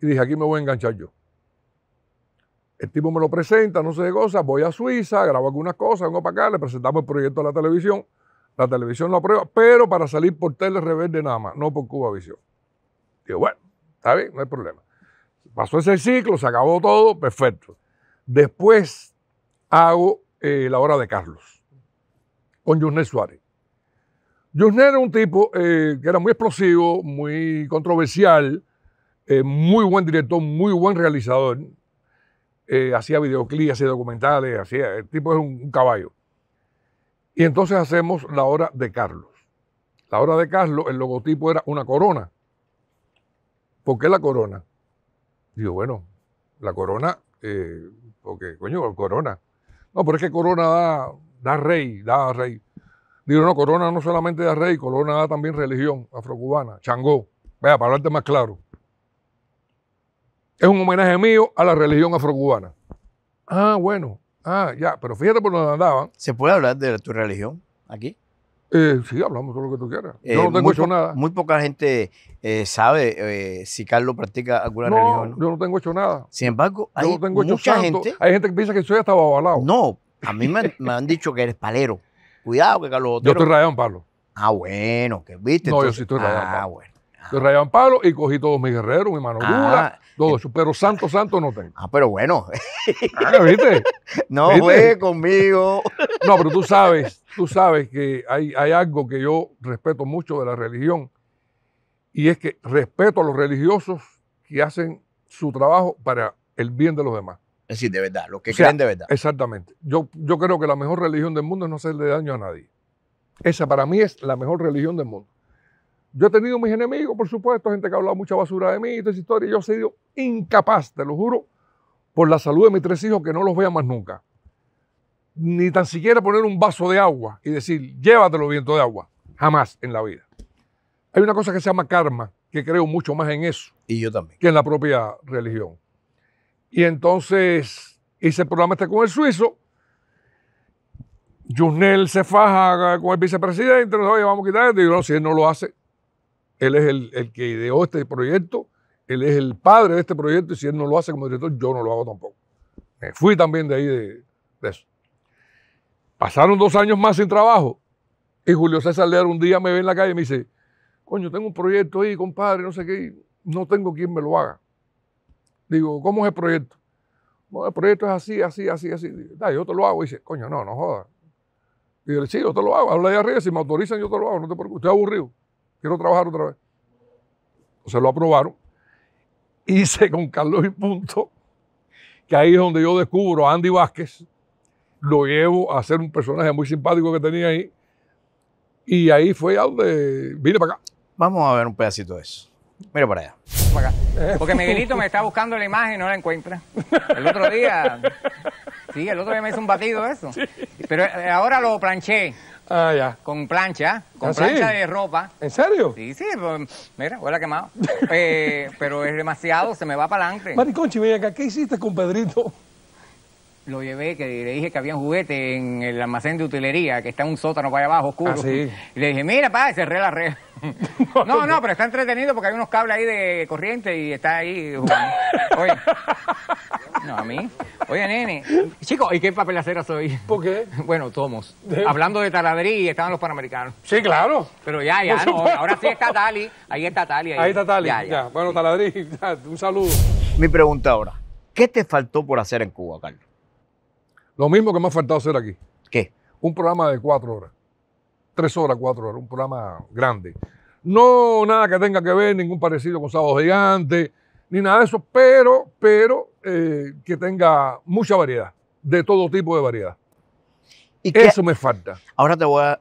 Y dije, aquí me voy a enganchar yo. El tipo me lo presenta, no sé de cosas, voy a Suiza, grabo algunas cosas, vengo para acá, le presentamos el proyecto a la televisión, la televisión lo aprueba, pero para salir por Tele Reverde nada más, no por Cuba Visión. Digo, bueno, está bien, no hay problema. Pasó ese ciclo, se acabó todo, perfecto. Después hago eh, La Hora de Carlos con Yusner Suárez. Yusner era un tipo eh, que era muy explosivo, muy controversial, eh, muy buen director, muy buen realizador. Eh, hacía videoclips, hacía documentales, hacía, el tipo es un, caballo. Y entonces hacemos la hora de Carlos. La hora de Carlos, el logotipo era una corona. ¿Por qué la corona? Digo, bueno, la corona, eh, porque, coño, corona. No, pero es que corona da, da rey, da rey. Digo, no, corona no solamente da rey, corona da también religión afrocubana, changó. Vea, para hablarte más claro es un homenaje mío a la religión afrocubana. Ah, bueno. Ah, ya. Pero fíjate por donde andaban. ¿Se puede hablar de tu religión aquí? Eh, sí, hablamos todo lo que tú quieras. yo eh, no tengo hecho nada. Muy poca gente eh, sabe eh, si Carlos practica alguna religión. ¿no? Yo no tengo hecho nada. Sin embargo, hay mucha gente. Hay gente que piensa que soy hasta avalado. No, a mí me, han dicho que eres palero. Cuidado que Carlos Yo estoy rayado Pablo. palo. Ah, bueno, ¿Qué viste. No, yo sí estoy rayado. Ah, bueno de Rayán Pablo y cogí todos mis guerreros, mi mano ah, dura, todo eh, eso. Pero santo, santo no tengo. Ah, pero bueno. Ah, ¿viste? No ve conmigo. No, pero tú sabes, tú sabes que hay, hay algo que yo respeto mucho de la religión y es que respeto a los religiosos que hacen su trabajo para el bien de los demás. Es decir, de verdad, los que creen de verdad. Exactamente. Yo, yo creo que la mejor religión del mundo es no hacerle daño a nadie. Esa para mí es la mejor religión del mundo. Yo he tenido mis enemigos, por supuesto, gente que ha hablado mucha basura de mí, y toda esa historia. Yo he sido incapaz, te lo juro, por la salud de mis tres hijos, que no los vea más nunca. Ni tan siquiera poner un vaso de agua y decir, llévatelo viento de agua. Jamás en la vida. Hay una cosa que se llama karma, que creo mucho más en eso. Y yo también. Que en la propia religión. Y entonces hice el programa este con el suizo. Junel se faja con el vicepresidente, oye, vamos a quitar esto. Y yo, no, si él no lo hace, él es el, que ideó este proyecto, él es el padre de este proyecto y si él no lo hace como director, yo no lo hago tampoco. Me fui también de ahí de, eso. Pasaron dos años más sin trabajo y Julio César Lear un día me ve en la calle y me dice, coño, tengo un proyecto ahí, compadre, no sé qué, no tengo quien me lo haga. Digo, ¿cómo es el proyecto? No, el proyecto es así, así, así, así. yo te lo hago. Y dice, coño, no, no jodas. Y sí, yo te lo hago. Habla ahí arriba, si me autorizan, yo te lo hago, no te preocupes, estoy aburrido quiero trabajar otra vez. O se lo aprobaron. Hice con Carlos y Punto, que ahí es donde yo descubro a Andy Vázquez, lo llevo a ser un personaje muy simpático que tenía ahí, y ahí fue a donde vine para acá. Vamos a ver un pedacito de eso. Mira para allá. acá. Eh. Porque Miguelito me está buscando la imagen y no la encuentra. El otro día. Sí, el otro día me hizo un batido eso. Pero ahora lo planché. Ah, ya. Con plancha, con ¿Ah, plancha de ropa. ¿En serio? Sí, sí, pues, mira, huele quemado. Eh, pero es demasiado, se me va para adelante. Mariconchi, ven ¿qué hiciste con Pedrito? Lo llevé, que le dije que había un juguete en el almacén de utilería, que está en un sótano para allá abajo, oscuro. Ah, y le dije, mira, pa, y cerré la red. no, no, pero está entretenido porque hay unos cables ahí de corriente y está ahí Oye... No, a mí. Oye, nene. Chico, ¿y qué papel haceras soy? ¿Por qué? Bueno, tomos. Hablando de taladrí, estaban los panamericanos. Sí, claro. Pero ya, ya, no. Ahora sí está Tali. Ahí está Tali. Ahí, está Tali. Ya, Bueno, taladrí, un saludo. Mi pregunta ahora. ¿Qué te faltó por hacer en Cuba, Carlos? Lo mismo que me ha faltado hacer aquí. ¿Qué? Un programa de cuatro horas. Tres horas, cuatro horas. Un programa grande. No nada que tenga que ver, ningún parecido con Sábado Gigante, ni nada de eso, pero, pero eh, que tenga mucha variedad, de todo tipo de variedad. ¿Y Eso me falta. Ahora te voy, a,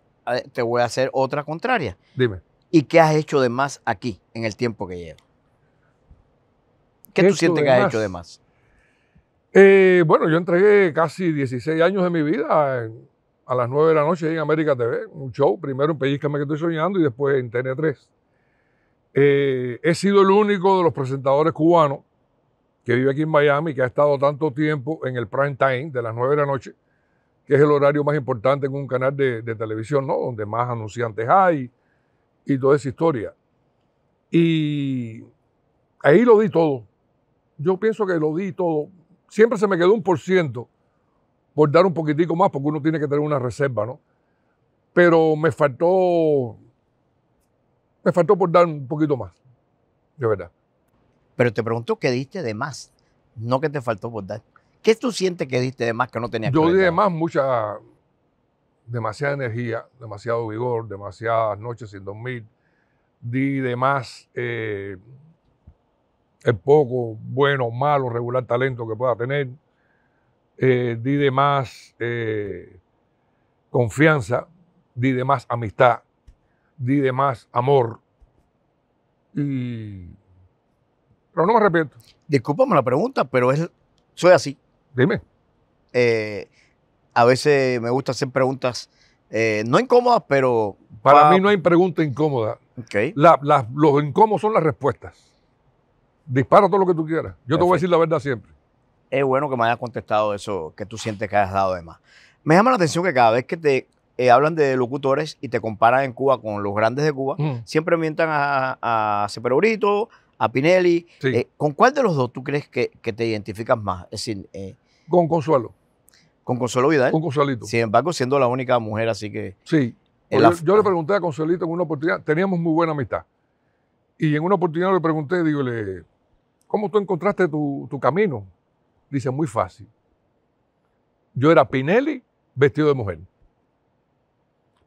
te voy a hacer otra contraria. Dime. ¿Y qué has hecho de más aquí en el tiempo que llevo. ¿Qué tú sientes que has hecho de más? Eh, bueno, yo entregué casi 16 años de mi vida a las 9 de la noche en América TV, un show, primero en Pellizcame que estoy soñando y después en TN3. Eh, he sido el único de los presentadores cubanos que vive aquí en Miami, que ha estado tanto tiempo en el prime time de las 9 de la noche, que es el horario más importante en un canal de, televisión, ¿no? Donde más anunciantes hay y toda esa historia. Y ahí lo di todo. Yo pienso que lo di todo. Siempre se me quedó un por ciento por dar un poquitico más, porque uno tiene que tener una reserva, ¿no? Pero me faltó, me faltó por dar un poquito más, de verdad. Pero te pregunto qué diste de más, no que te faltó por dar. ¿Qué tú sientes que diste de más que no tenías Yo di de más mucha, demasiada energía, demasiado vigor, demasiadas noches sin dormir. Di de más eh, el poco, bueno, malo, regular talento que pueda tener. Eh, di de más eh, confianza, di de más amistad, di de más amor. Y pero no me arrepiento. Discúlpame la pregunta, pero es, soy así. Dime. Eh, a veces me gusta hacer preguntas eh, no incómodas, pero... Para mí no hay pregunta incómoda. Okay. La, los incómodos son las respuestas. Dispara todo lo que tú quieras. Yo te voy a decir la verdad siempre. Es bueno que me hayas contestado eso que tú sientes que has dado de más. Me llama la atención que cada vez que te eh, hablan de locutores y te comparan en Cuba con los grandes de Cuba, mm. siempre mientan a, a a Pinelli. Eh, ¿Con cuál de los dos tú crees que, te identificas más? Es eh, con Consuelo. Con Consuelo Vidal. Con Consuelito. Sin embargo, siendo la única mujer, así que. Sí. Pues yo, le pregunté a Consuelito en una oportunidad, teníamos muy buena amistad. Y en una oportunidad le pregunté, le, ¿cómo tú encontraste tu, tu camino? Dice, muy fácil. Yo era Pinelli vestido de mujer.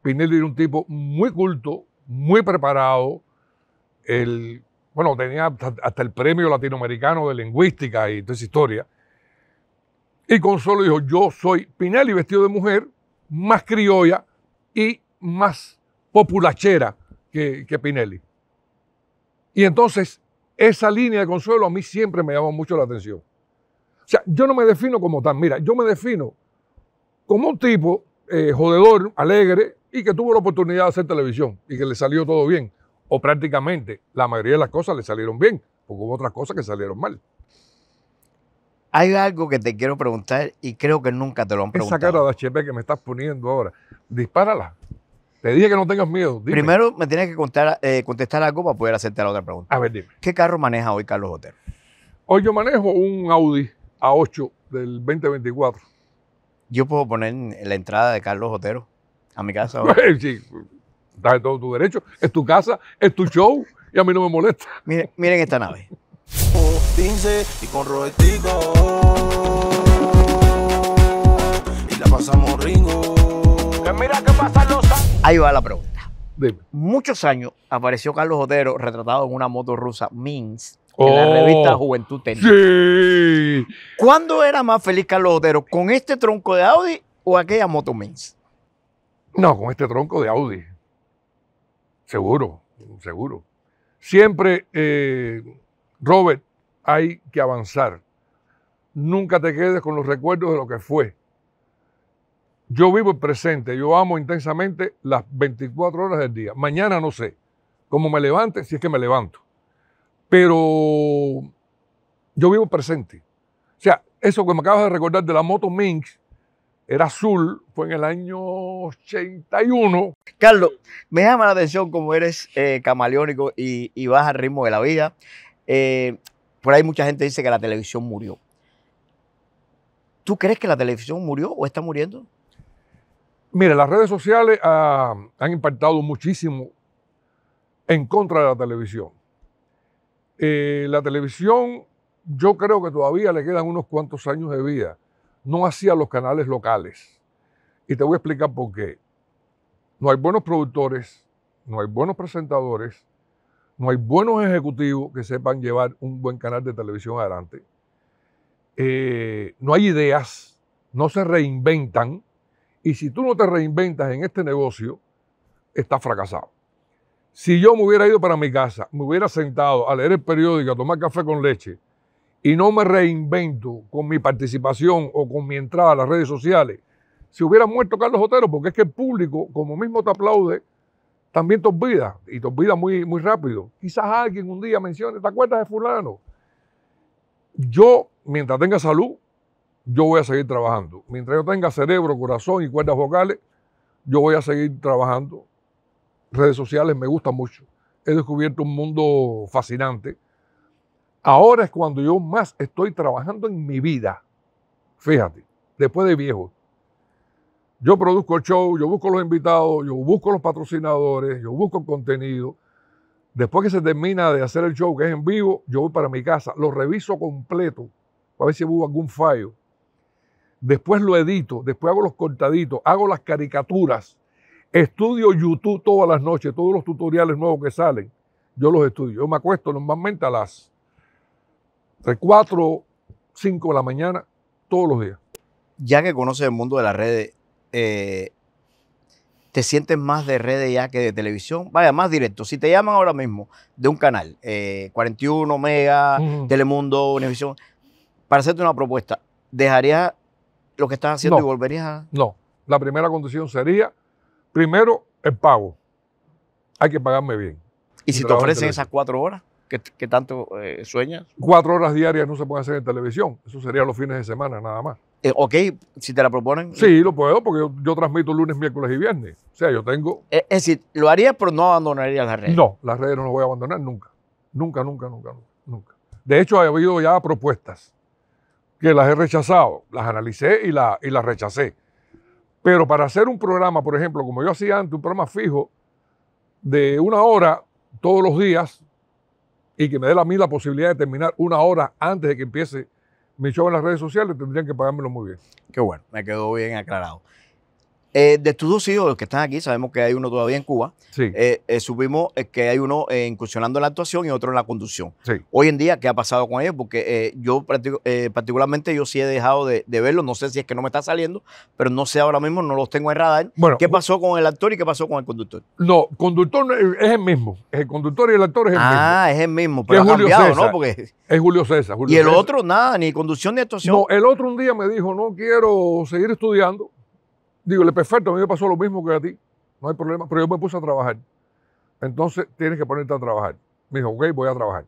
Pinelli era un tipo muy culto, muy preparado. El bueno, tenía hasta, el premio latinoamericano de lingüística y esa historia. Y Consuelo dijo, yo soy Pinelli vestido de mujer, más criolla y más populachera que, Pinelli. Y entonces, esa línea de Consuelo a mí siempre me llamó mucho la atención. O sea, yo no me defino como tal. Mira, yo me defino como un tipo eh, jodedor, alegre, y que tuvo la oportunidad de hacer televisión y que le salió todo bien o prácticamente la mayoría de las cosas le salieron bien, porque hubo otras cosas que salieron mal. Hay algo que te quiero preguntar y creo que nunca te lo han preguntado. Esa cara de HP que me estás poniendo ahora, dispárala. Te dije que no tengas miedo. Primero me tienes que contar, eh, contestar algo para poder hacerte la otra pregunta. A ver, dime. ¿Qué carro maneja hoy Carlos Otero? Hoy yo manejo un Audi A8 del 2024. Yo puedo poner la entrada de Carlos Otero a mi casa. sí, Estás todo tu derecho. Es tu casa, es tu show y a mí no me molesta. Miren, miren esta nave. y la pasamos Ahí va la pregunta. Dime. Muchos años apareció Carlos Otero retratado en una moto rusa Minsk en la oh. revista Juventud Técnica. ¿Cuándo era más feliz Carlos Otero? ¿Con este tronco de Audi o aquella moto Minsk? No, con este tronco de Audi. Seguro, seguro. Siempre, eh, Robert, hay que avanzar. Nunca te quedes con los recuerdos de lo que fue. Yo vivo el presente, yo amo intensamente las 24 horas del día. Mañana no sé cómo me levante, si es que me levanto. Pero yo vivo presente. O sea, eso que me acabas de recordar de la moto Minx, era azul, fue en el año 81. Carlos, me llama la atención como eres eh, camaleónico y, y, vas al ritmo de la vida. Eh, por ahí mucha gente dice que la televisión murió. ¿Tú crees que la televisión murió o está muriendo? Mire, las redes sociales ah, han impactado muchísimo en contra de la televisión. Eh, la televisión, yo creo que todavía le quedan unos cuantos años de vida no hacía los canales locales. Y te voy a explicar por qué. No hay buenos productores, no hay buenos presentadores, no hay buenos ejecutivos que sepan llevar un buen canal de televisión adelante. Eh, no hay ideas, no se reinventan. Y si tú no te reinventas en este negocio, estás fracasado. Si yo me hubiera ido para mi casa, me hubiera sentado a leer el periódico, a tomar café con leche, y no me reinvento con mi participación o con mi entrada a las redes sociales, si hubiera muerto Carlos Otero, porque es que el público, como mismo te aplaude, también te olvida, y te olvida muy, muy rápido. Quizás alguien un día mencione, ¿te acuerdas de fulano? Yo, mientras tenga salud, yo voy a seguir trabajando. Mientras yo tenga cerebro, corazón y cuerdas vocales, yo voy a seguir trabajando. Redes sociales me gustan mucho. He descubierto un mundo fascinante Ahora es cuando yo más estoy trabajando en mi vida. Fíjate, después de viejo. Yo produzco el show, yo busco los invitados, yo busco los patrocinadores, yo busco el contenido. Después que se termina de hacer el show, que es en vivo, yo voy para mi casa, lo reviso completo, para ver si hubo algún fallo. Después lo edito, después hago los cortaditos, hago las caricaturas. Estudio YouTube todas las noches, todos los tutoriales nuevos que salen, yo los estudio. Yo me acuesto normalmente a las de 4, 5 de la mañana, todos los días. Ya que conoces el mundo de las redes, eh, ¿te sientes más de redes ya que de televisión? Vaya, más directo. Si te llaman ahora mismo de un canal, 41, eh, Mega, Telemundo, Univisión, para hacerte una propuesta, ¿dejarías lo que estás haciendo y volverías a...? No, la primera condición sería, primero, el pago. Hay que pagarme bien. ¿Y si te ofrecen esas cuatro horas? ¿Qué tanto eh, sueñas? Cuatro horas diarias no se pueden hacer en televisión. Eso sería los fines de semana nada más. Eh, ok, si te la proponen. Sí, lo puedo, porque yo, transmito lunes, miércoles y viernes. O sea, yo tengo. Eh, es, decir, lo haría pero no abandonaría las redes. No, las redes no las voy a abandonar nunca. Nunca, nunca, nunca, nunca. De hecho, ha habido ya propuestas que las he rechazado. Las analicé y, la, y las rechacé. Pero para hacer un programa, por ejemplo, como yo hacía antes, un programa fijo de una hora todos los días, y que me dé a mí la posibilidad de terminar una hora antes de que empiece mi show en las redes sociales, tendrían que pagármelo muy bien. Qué bueno, me quedó bien aclarado. Eh, de tus dos hijos, los que están aquí, sabemos que hay uno todavía en Cuba. Sí. Eh, eh, supimos eh, que hay uno incursionando en la actuación y otro en la conducción. Hoy en día, ¿qué ha pasado con ellos? Porque yo particularmente yo sí he dejado de, verlos. No sé si es que no me está saliendo, pero no sé ahora mismo, no los tengo en radar. ¿Qué pasó con el actor y qué pasó con el conductor? No, conductor es el mismo. El conductor y el actor es el mismo. Ah, es el mismo, pero ha cambiado, ¿no? Es Julio César. y el otro, nada, ni conducción ni actuación. No, el otro un día me dijo, no quiero seguir estudiando Digo, le perfecto, a mí me pasó lo mismo que a ti, no hay problema, pero yo me puse a trabajar. Entonces tienes que ponerte a trabajar. Me dijo, ok, voy a trabajar.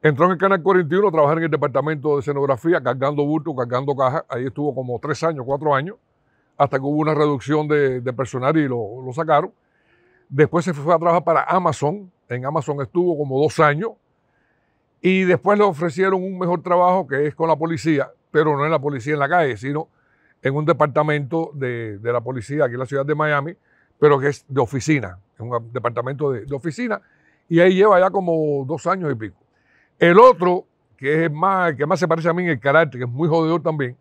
Entró en el Canal 41 a trabajar en el departamento de escenografía, cargando bulto, cargando cajas. Ahí estuvo como tres años, cuatro años, hasta que hubo una reducción de, personal y lo, lo sacaron. Después se fue a trabajar para Amazon. En Amazon estuvo como dos años. Y después le ofrecieron un mejor trabajo que es con la policía, pero no en la policía en la calle, sino en un departamento de, de, la policía aquí en la ciudad de Miami, pero que es de oficina, es un departamento de, de, oficina, y ahí lleva ya como dos años y pico. El otro, que es más, que más se parece a mí en el carácter, que es muy jodedor también,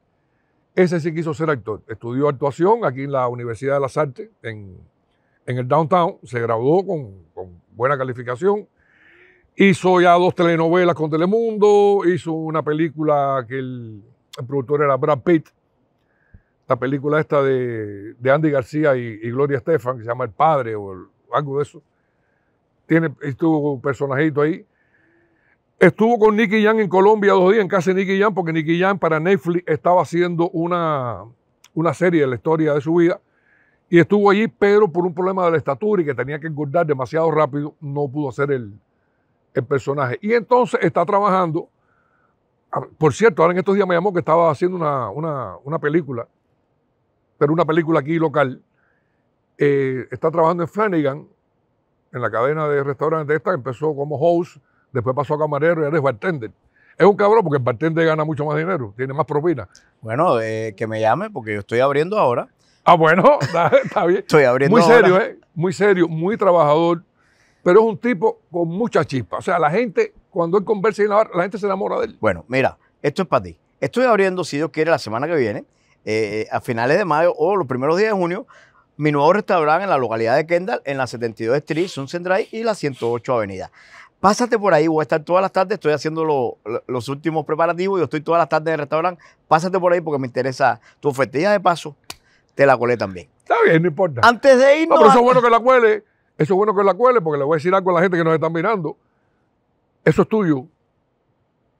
ese sí quiso ser actor. Estudió actuación aquí en la Universidad de las Artes, en, en el downtown, se graduó con, con buena calificación, Hizo ya dos telenovelas con Telemundo, hizo una película que el, el productor era Brad Pitt, la película esta de, Andy García y, Gloria Estefan, que se llama El Padre o algo de eso. Tiene, estuvo personajito ahí. Estuvo con Nicky Jan en Colombia dos días en casa de Nicky Jan, porque Nicky Jan para Netflix estaba haciendo una, una serie de la historia de su vida. Y estuvo allí, pero por un problema de la estatura y que tenía que engordar demasiado rápido, no pudo hacer el, personaje. Y entonces está trabajando. Ah, por cierto, ahora en estos días me llamó que estaba haciendo una película pero una película aquí local, eh, está trabajando en Flanagan, en la cadena de restaurantes de esta, empezó como host, después pasó a camarero y ahora es bartender. Es un cabrón porque el bartender gana mucho más dinero, tiene más propina. Bueno, eh, que me llame porque yo estoy abriendo ahora. Ah, bueno, está, bien. estoy abriendo Muy serio, ¿eh? Muy serio, muy trabajador, pero es un tipo con mucha chispa. O sea, la gente, cuando él conversa y la, la gente se enamora de él. Bueno, mira, esto es para ti. Estoy abriendo, si Dios quiere, la semana que viene eh, a finales de mayo o los primeros días de junio, mi nuevo restaurante en la localidad de Kendall, en la 72 Street, Sunset Drive y la 108 Avenida. Pásate por ahí, voy a estar todas las tardes, estoy haciendo los últimos preparativos, y estoy todas las tardes en el restaurante. Pásate por ahí porque me interesa tu ofertilla de paso, te la colé también. Está bien, no importa. Antes de irnos. pero eso es bueno que la cuele, eso es bueno que la cuele porque le voy a decir algo a la gente que nos está mirando. Eso es tuyo.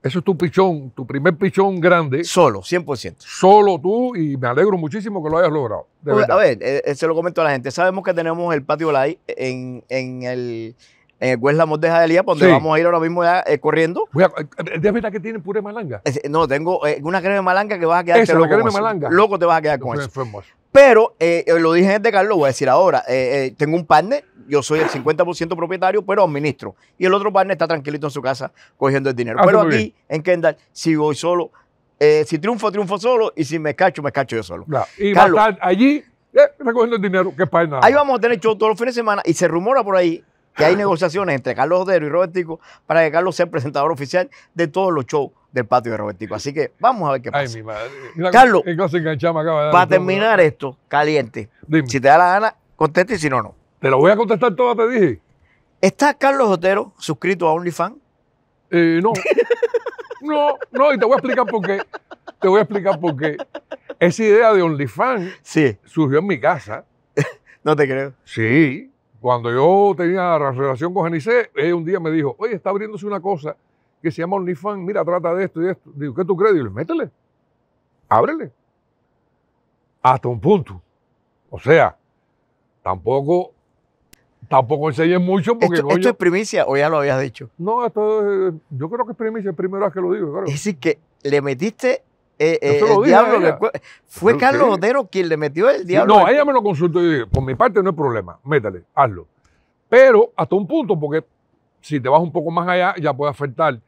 Eso es tu pichón, tu primer pichón grande. Solo, 100%. Solo tú y me alegro muchísimo que lo hayas logrado. De a ver, eh, eh, se lo comento a la gente. Sabemos que tenemos el patio live en, en el en el de Elías, donde vamos a ir ahora mismo ya eh, corriendo. Déjame a, ¿De que tienen puré malanga? no, tengo una crema de malanga que vas a quedar Es loco. Loco te vas a quedar con eso. Pero eh, eh, lo dije de Carlos, voy a decir ahora. Eh, tengo un partner, yo soy el 50% propietario, pero administro. Y el otro partner está tranquilito en su casa cogiendo el dinero. Ah, pero aquí, en Kendall, si voy solo, si triunfo, triunfo solo. Y si me cacho, me cacho yo solo. Y va a estar allí recogiendo el dinero, que es para Ahí vamos a tener show todos los fines de semana. Y se rumora por ahí que hay negociaciones entre Carlos Odero y Robertico para que Carlos sea el presentador oficial de todos los shows del patio de Robertico. Así que vamos a ver qué pasa. Ay, mi madre. Carlos, para terminar esto, caliente. Si te da la gana, contesta y si no, no. Te lo voy a contestar todo, te dije. ¿Está Carlos Otero suscrito a OnlyFans? Eh, no. no, no, y te voy a explicar por qué. Te voy a explicar por qué. Esa idea de OnlyFans surgió en mi casa. no te creo. Sí. Cuando yo tenía la relación con Janice, ella un día me dijo, oye, está abriéndose una cosa que se llama OnlyFans, mira, trata de esto y esto. Digo, ¿qué tú crees? Digo, métele, ábrele. Hasta un punto. O sea, tampoco, tampoco enseñé mucho porque... Esto, es primicia o ya lo habías dicho? No, esto yo creo que es primicia, es primera vez que lo digo. Claro. Es decir, que le metiste eh, eh, el diablo Fue Carlos Otero quien le metió el diablo. no, ella este- me lo consultó y dije, por mi parte no hay problema, métale, hazlo. Pero hasta un punto, porque si te vas un poco más allá, ya puede afectar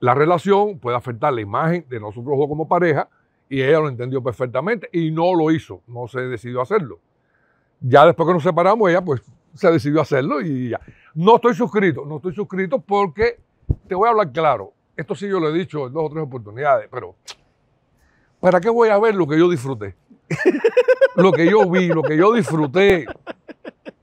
la relación, puede afectar la imagen de nosotros dos como pareja, y ella lo entendió perfectamente y no lo hizo, no se decidió hacerlo. Ya después que nos separamos, ella pues se decidió hacerlo y ya. No estoy suscrito, no estoy suscrito porque te voy a hablar claro. Esto sí yo lo he dicho en dos o tres oportunidades, pero ¿para qué voy a ver lo que yo disfruté? lo que yo vi, lo que yo disfruté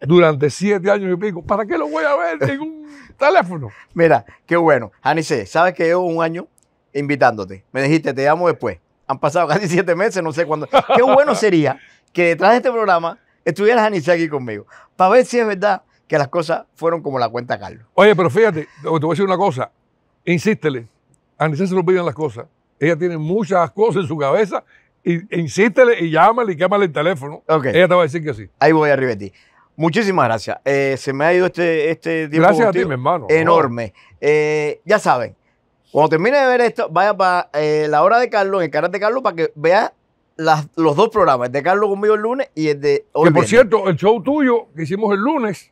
durante siete años y pico, ¿para qué lo voy a ver? un teléfono. Mira, qué bueno. Janice, sabes que llevo un año invitándote. Me dijiste, te llamo después. Han pasado casi siete meses, no sé cuándo. Qué bueno sería que detrás de este programa estuviera Janice aquí conmigo, para ver si es verdad que las cosas fueron como la cuenta Carlos. Oye, pero fíjate, te voy a decir una cosa. Insístele. A Janice se lo piden las cosas. Ella tiene muchas cosas en su cabeza. insístele y llámale y quémale el teléfono. Ella te va a decir que sí. Ahí voy a repetir. Muchísimas gracias. Eh, se me ha ido este, este Gracias a ti, mi hermano. Enorme. Eh, ya saben, cuando termine de ver esto, vaya para eh, la hora de Carlos, en el canal de Carlos, para que vea los dos programas, el de Carlos conmigo el lunes y el de hoy. Que por cierto, el show tuyo que hicimos el lunes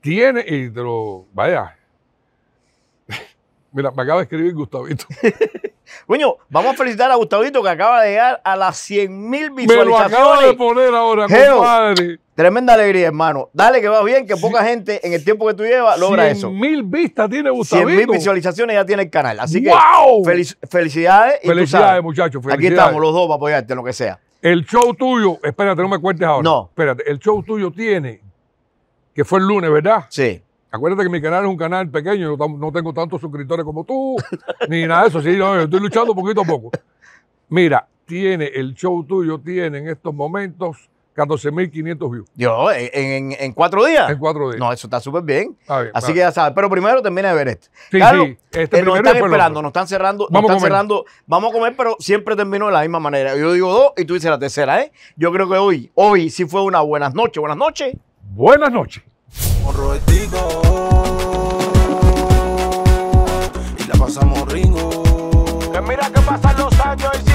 tiene, y te lo, vaya, mira, me acaba de escribir Gustavito. Coño, vamos a felicitar a Gustavito que acaba de llegar a las 100 mil visualizaciones. Me lo acabo de poner ahora, compadre. Tremenda alegría, hermano. Dale que va bien, que poca gente en el tiempo que tú llevas logra eso. 100 mil vistas tiene Gustavito. 100 mil visualizaciones ya tiene el canal. Así que ¡Wow! felicidades. Y felicidades, muchachos. Aquí estamos los dos para apoyarte en lo que sea. El show tuyo, espérate, no me cuentes ahora. No. Espérate, el show tuyo tiene, que fue el lunes, ¿verdad? Sí. Acuérdate que mi canal es un canal pequeño, no tengo tantos suscriptores como tú, ni nada de eso. Sí, estoy luchando poquito a poco. Mira, tiene el show tuyo, tiene en estos momentos 14.500 views. Yo, en, en, cuatro días. En cuatro días. No, eso está súper bien. Así que ya sabes. Pero primero termina de ver esto. Sí, sí. Este eh, nos están esperando, nos están cerrando, Vamos nos están cerrando. Vamos a comer, pero siempre termino de la misma manera. Yo digo dos y tú dices la tercera, ¿eh? Yo creo que hoy, hoy sí fue una buenas noches. Buenas noches. Buenas noches y la pasamos ringo. Que mira que pasan los años